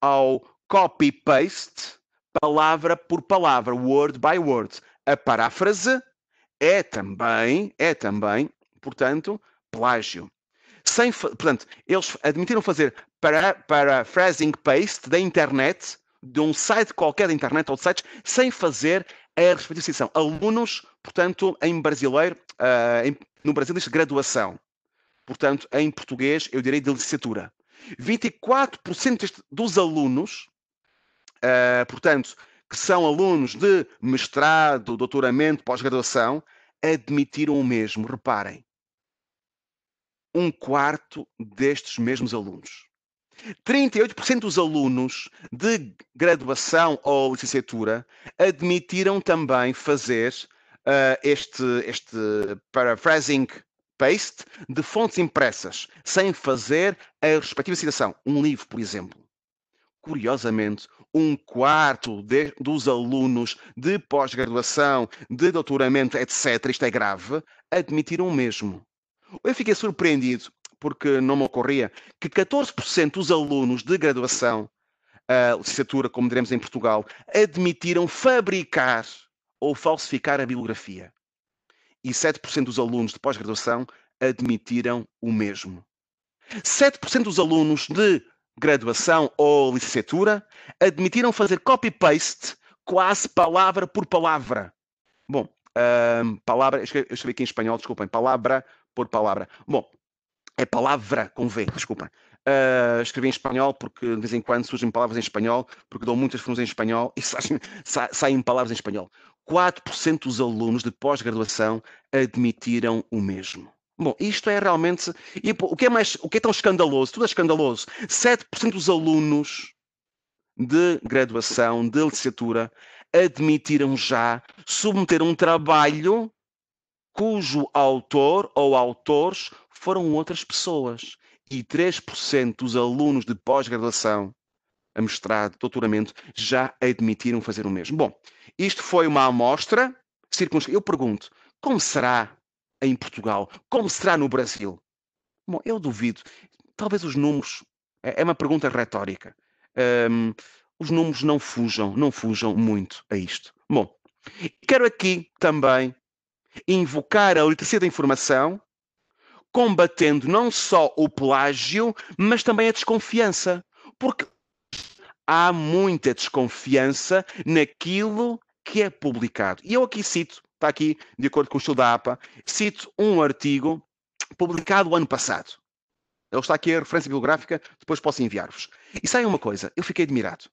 ao copy-paste, palavra por palavra, word by word. A paráfrase é também, é também, portanto, plágio sem, portanto, eles admitiram fazer para, para paste da internet, de um site qualquer da internet ou de sites, sem fazer a respectiva distinção. Alunos, portanto, em brasileiro, uh, em, no Brasil diz graduação. Portanto, em português, eu direi de licenciatura. 24% dos alunos, uh, portanto, que são alunos de mestrado, doutoramento, pós-graduação, admitiram o mesmo. Reparem, um quarto destes mesmos alunos. 38% dos alunos de graduação ou licenciatura admitiram também fazer uh, este, este paraphrasing paste de fontes impressas, sem fazer a respectiva citação. Um livro, por exemplo. Curiosamente, um quarto de, dos alunos de pós-graduação, de doutoramento, etc., isto é grave, admitiram o mesmo. Eu fiquei surpreendido, porque não me ocorria, que 14% dos alunos de graduação, a licenciatura, como diremos em Portugal, admitiram fabricar ou falsificar a bibliografia. E 7% dos alunos de pós-graduação admitiram o mesmo. 7% dos alunos de graduação ou licenciatura admitiram fazer copy-paste quase palavra por palavra. Bom, ah, palavra, eu escrevi, aqui em espanhol, desculpem, palavra por palavra. Bom, é palavra com V, Desculpa. Uh, escrevi em espanhol porque de vez em quando surgem palavras em espanhol, porque dou muitas funções em espanhol e saem, saem palavras em espanhol. 4% dos alunos de pós-graduação admitiram o mesmo. Bom, isto é realmente. E, o, que é mais, o que é tão escandaloso? Tudo é escandaloso. 7% dos alunos de graduação, de licenciatura, admitiram já submeter um trabalho cujo autor ou autores foram outras pessoas. E 3% dos alunos de pós-graduação, mestrado, doutoramento, já admitiram fazer o mesmo. Bom, isto foi uma amostra circunscrita. Eu pergunto, como será em Portugal? Como será no Brasil? Bom, eu duvido. Talvez os números. É, é uma pergunta retórica. Um, os números não fujam, não fujam muito a isto. Bom, quero aqui também invocar a literacia da informação, combatendo não só o plágio, mas também a desconfiança. Porque há muita desconfiança naquilo que é publicado. E eu aqui cito, está aqui, de acordo com o estudo da APA, cito um artigo publicado o ano passado. Ele está aqui a referência bibliográfica, depois posso enviar-vos. E sai uma coisa, eu fiquei admirado.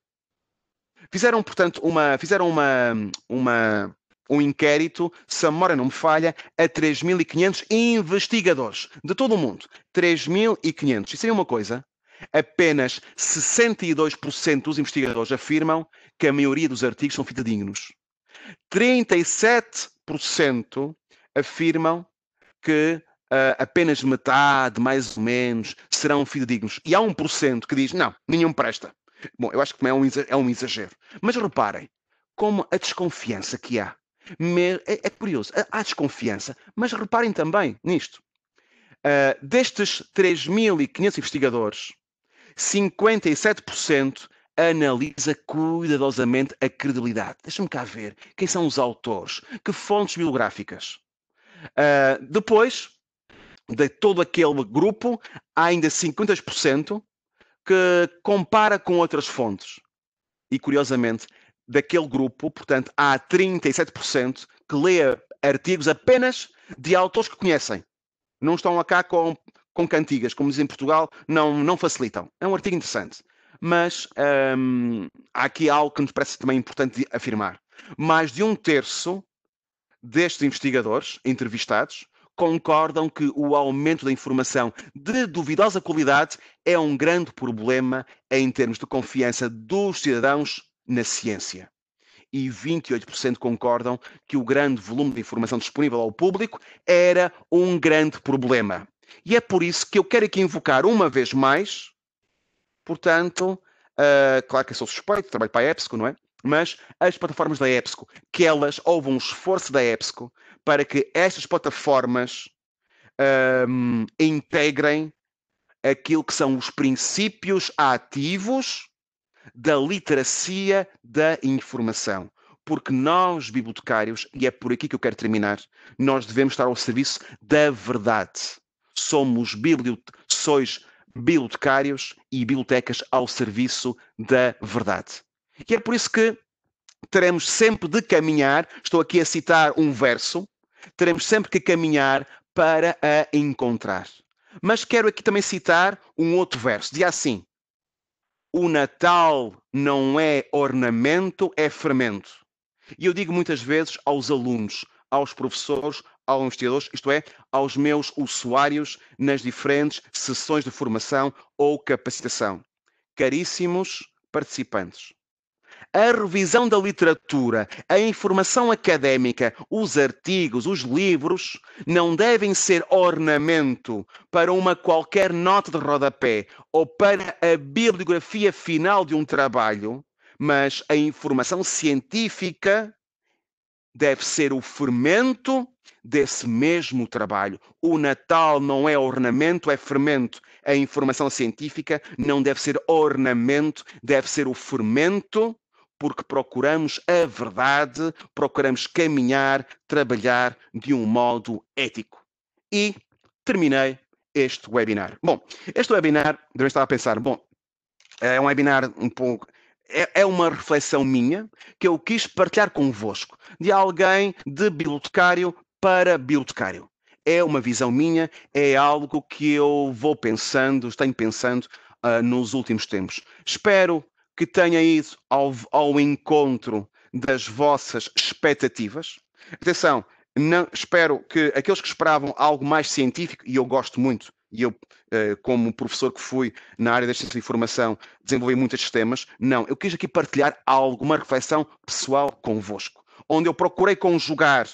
Fizeram, portanto, uma, fizeram uma, uma, um inquérito, se a memória não me falha, a 3.500 investigadores de todo o mundo. 3.500. Isso é uma coisa. Apenas 62% dos investigadores afirmam que a maioria dos artigos são fidedignos. 37% afirmam que uh, apenas metade, mais ou menos, serão fidedignos. E há 1% que diz, não, nenhum presta. Bom, eu acho que é, é um exagero. Mas reparem, como a desconfiança que há é, é curioso, há desconfiança. Mas reparem também nisto. Uh, destes 3.500 investigadores, 57% analisa cuidadosamente a credibilidade. Deixa-me cá ver quem são os autores, que fontes bibliográficas. Uh, depois, de todo aquele grupo, há ainda 50% que compara com outras fontes. E curiosamente, daquele grupo, portanto, há 37% que lê artigos apenas de autores que conhecem. Não estão cá com, com cantigas, como dizem em Portugal, não, não facilitam. É um artigo interessante. Mas hum, há aqui algo que nos parece também importante afirmar. Mais de um terço destes investigadores entrevistados concordam que o aumento da informação de duvidosa qualidade é um grande problema em termos de confiança dos cidadãos na ciência. E 28% concordam que o grande volume de informação disponível ao público era um grande problema. E é por isso que eu quero aqui invocar uma vez mais, portanto, uh, claro que eu sou suspeito, trabalho para a EPSCO, não é? Mas as plataformas da EPSCO, que elas, houve um esforço da EPSCO para que estas plataformas um, integrem aquilo que são os princípios ativos da literacia da informação. Porque nós, bibliotecários, e é por aqui que eu quero terminar, nós devemos estar ao serviço da verdade. Somos bibliote... sois bibliotecários e bibliotecas ao serviço da verdade. E é por isso que teremos sempre de caminhar, estou aqui a citar um verso, teremos sempre que caminhar para a encontrar. Mas quero aqui também citar um outro verso. Diz assim: o Natal não é ornamento, é fermento. E eu digo muitas vezes aos alunos, aos professores, aos investidores, isto é, aos meus usuários nas diferentes sessões de formação ou capacitação. Caríssimos participantes, a revisão da literatura, a informação académica, os artigos, os livros, não devem ser ornamento para uma qualquer nota de rodapé ou para a bibliografia final de um trabalho, mas a informação científica deve ser o fermento desse mesmo trabalho. O Natal não é ornamento, é fermento. A informação científica não deve ser ornamento, deve ser o fermento porque procuramos a verdade, procuramos caminhar, trabalhar de um modo ético. E terminei este webinar. Bom, este webinar, eu estava a pensar, bom, é um webinar um pouco é, é, uma reflexão minha que eu quis partilhar convosco, de alguém de bibliotecário para bibliotecário. É uma visão minha, é algo que eu vou pensando, tenho pensando uh, nos últimos tempos. Espero que tenha ido ao, ao encontro das vossas expectativas. Atenção, não, espero que aqueles que esperavam algo mais científico, e eu gosto muito, e eu, eh, como professor que fui na área da ciência de informação, desenvolvi muitos temas, não, eu quis aqui partilhar alguma reflexão pessoal convosco, onde eu procurei conjugar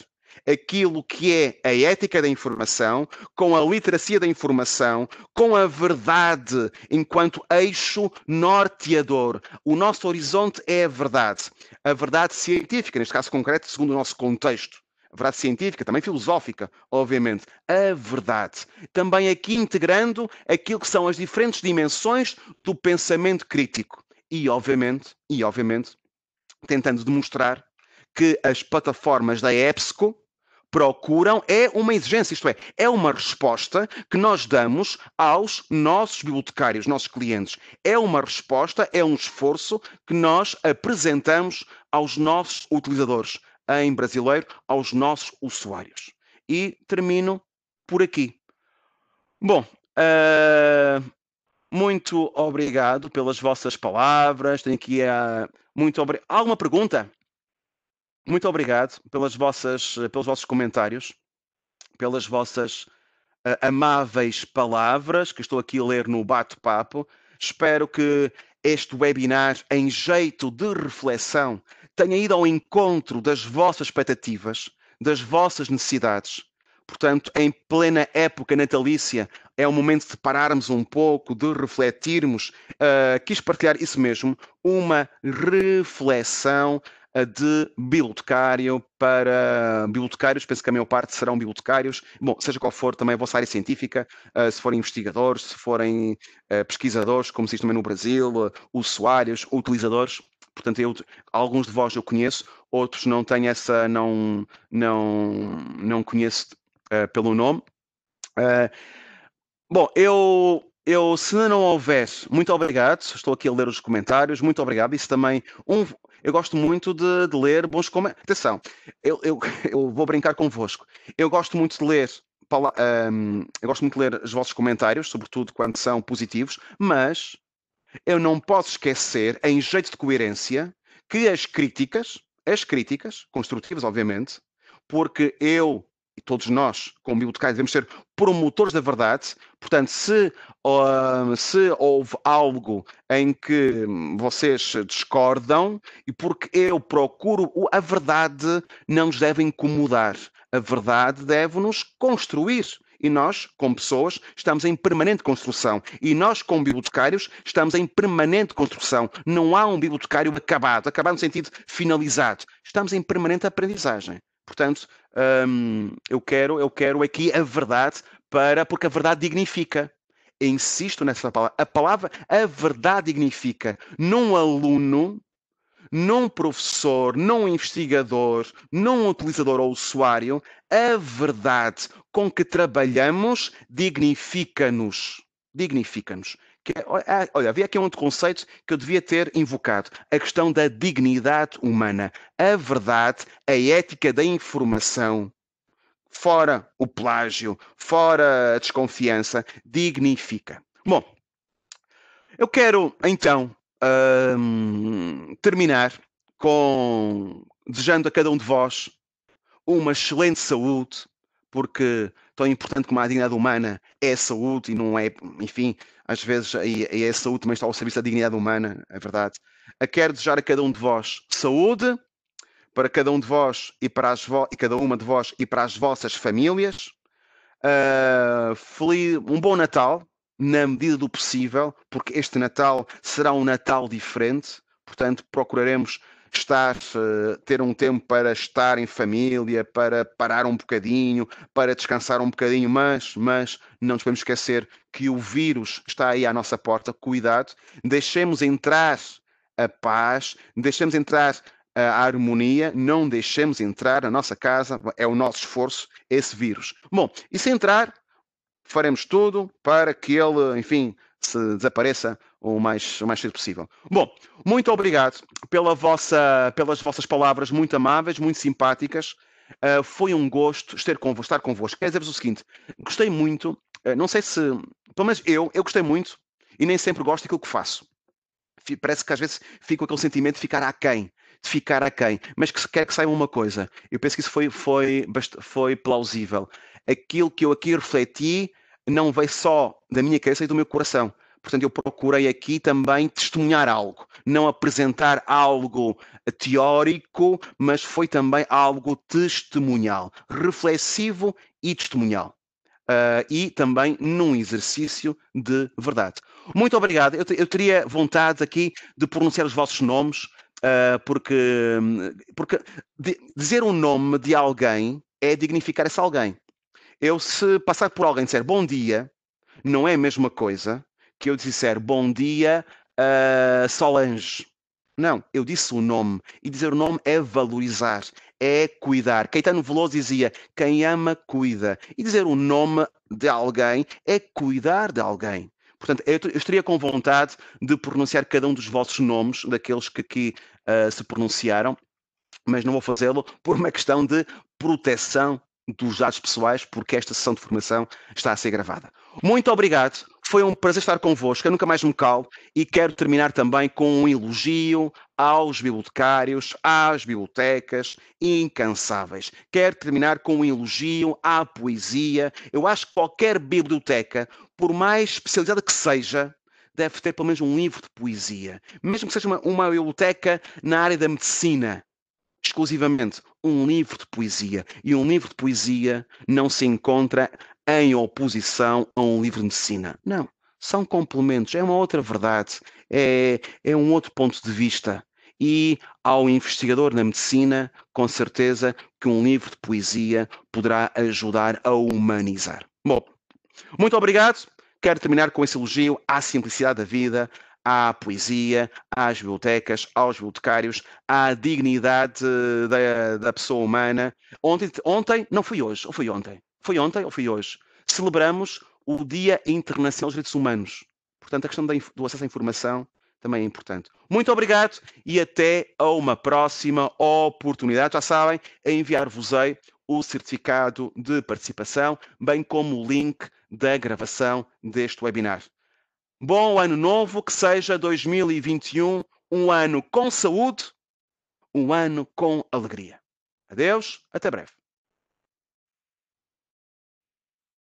aquilo que é a ética da informação, com a literacia da informação, com a verdade enquanto eixo norteador. O nosso horizonte é a verdade. A verdade científica, neste caso concreto, segundo o nosso contexto verdade científica, também filosófica, obviamente, a verdade. Também aqui integrando aquilo que são as diferentes dimensões do pensamento crítico. E, obviamente, e obviamente, tentando demonstrar que as plataformas da EBSCO, procuram é uma exigência, isto é, é uma resposta que nós damos aos nossos bibliotecários, nossos clientes. É uma resposta, é um esforço que nós apresentamos aos nossos utilizadores, em brasileiro, aos nossos usuários. E termino por aqui. Bom, uh, muito obrigado pelas vossas palavras. Tenho aqui a. Uh, muito obrigado. Alguma pergunta? muito obrigado pelas vossas, eh, pelos vossos comentários, pelas vossas uh, amáveis palavras que estou aqui a ler no bate-papo. Espero que este webinar, em jeito de reflexão, tenha ido ao encontro das vossas expectativas, das vossas necessidades. Portanto, em plena época natalícia, é o momento de pararmos um pouco, de refletirmos. Uh, quis partilhar isso mesmo, uma reflexão eh, de bibliotecário para bibliotecários, penso que a maior parte serão bibliotecários, bom, seja qual for também a vossa área científica, eh, se forem investigadores, se forem eh, pesquisadores, como se diz também no Brasil, usuários, utilizadores, portanto eu, alguns de vós eu conheço, outros não tenho essa, não, não, não conheço uh, pelo nome. Uh, bom, eu eu, se não houvesse, muito obrigado, estou aqui a ler os comentários, muito obrigado. Isso também, um, eu gosto muito de, de ler bons comentários. Atenção, eu, eu, eu vou brincar convosco. Eu gosto muito de ler eu gosto muito de ler os vossos comentários, sobretudo quando são positivos, mas eu não posso esquecer, em jeito de coerência, que as críticas, as críticas, construtivas, obviamente, porque eu e todos nós, como bibliotecários, devemos ser promotores da verdade. Portanto, se, uh, se houve algo em que vocês discordam, e porque eu procuro a verdade, não nos deve incomodar. A verdade deve-nos construir. E nós, como pessoas, estamos em permanente construção. E nós, como bibliotecários, estamos em permanente construção. Não há um bibliotecário acabado acabado no sentido finalizado. Estamos em permanente aprendizagem. Portanto, hum, eu quero, eu quero aqui a verdade para, porque a verdade dignifica. insisto nessa palavra. A palavra, a verdade dignifica. Num aluno, num professor, num investigador, num utilizador ou usuário, a verdade com que trabalhamos dignifica-nos. Dignifica-nos. Que, é, ah, olha, havia aqui um outro conceito que eu devia ter invocado: a questão da dignidade humana. A verdade, a ética da informação fora o plágio, fora a desconfiança, dignifica. Bom, eu quero então hum, terminar com desejando a cada um de vós uma excelente saúde, porque tão importante como a dignidade humana é a saúde e não é, enfim, às vezes e, e a saúde também está ao serviço da dignidade humana, é verdade. A quero desejar a cada um de vós saúde para cada um de vós e para as vo e cada uma de vós e para as vossas famílias. Uh, feliz, um bom Natal na medida do possível, porque este Natal será um Natal diferente. Portanto, procuraremos estar, eh, ter um tempo para estar em família, para parar um bocadinho, para descansar um bocadinho, mas, mas não nos podemos esquecer que o vírus está aí à nossa porta, cuidado, deixemos entrar a paz, deixemos entrar a harmonia, não deixemos entrar a nossa casa, é o nosso esforço, esse vírus. Bom, e se entrar, faremos tudo para que ele, enfim, se desapareça o mais, o mais cedo possível. Bom, muito obrigado pela vossa, pelas vossas palavras muito amáveis, muito simpáticas. Uh, foi um gosto estar convosco. Estar convosco. Quero dizer-vos o seguinte: gostei muito, uh, não sei se, pelo menos eu, eu gostei muito e nem sempre gosto daquilo que faço. F parece que às vezes fico com aquele sentimento de ficar aquém, de ficar aquém, mas que se quer que saiba uma coisa. Eu penso que isso foi, foi, foi plausível. Aquilo que eu aqui refleti não veio só da minha cabeça e do meu coração. Portanto, eu procurei aqui também testemunhar algo, não apresentar algo teórico, mas foi também algo testemunhal, reflexivo e testemunhal. Uh, e também num exercício de verdade. Muito obrigado. Eu, eu teria vontade aqui de pronunciar os vossos nomes, uh, porque, porque dizer o um nome de alguém é dignificar esse alguém. Eu, se passar por alguém e disser bom dia, não é a mesma coisa que eu disser bom dia uh, Solange. Não, eu disse o nome. E dizer o nome é valorizar, é cuidar. Caetano Veloso dizia: quem ama, cuida. E dizer o nome de alguém é cuidar de alguém. Portanto, eu, eu estaria com vontade de pronunciar cada um dos vossos nomes, daqueles que aqui uh, se pronunciaram, mas não vou fazê-lo por uma questão de proteção dos dados pessoais, porque esta sessão de formação está a ser gravada. Muito obrigado, foi um prazer estar convosco, eu é nunca mais me calo e quero terminar também com um elogio aos bibliotecários, às bibliotecas incansáveis. Quero terminar com um elogio à poesia. Eu acho que qualquer biblioteca, por mais especializada que seja, deve ter pelo menos um livro de poesia, mesmo que seja uma, uma biblioteca na área da medicina exclusivamente um livro de poesia. E um livro de poesia não se encontra em oposição a um livro de medicina. Não. São complementos. É uma outra verdade. É, é um outro ponto de vista. E ao investigador na medicina, com certeza que um livro de poesia poderá ajudar a humanizar. Bom, muito obrigado. Quero terminar com esse elogio à simplicidade da vida, à poesia, às bibliotecas, aos bibliotecários, à dignidade eh, da, da pessoa humana. Ontem, ontem, não foi hoje, ou foi ontem? Foi ontem ou foi hoje? Celebramos o Dia Internacional dos Direitos Humanos. Portanto, a questão do acesso à informação também é importante. Muito obrigado e até a uma próxima oportunidade. Já sabem, enviar-vos-ei o certificado de participação, bem como o link da gravação deste webinar. Bom ano novo, que seja 2021 um ano com saúde, um ano com alegria. Adeus, até breve.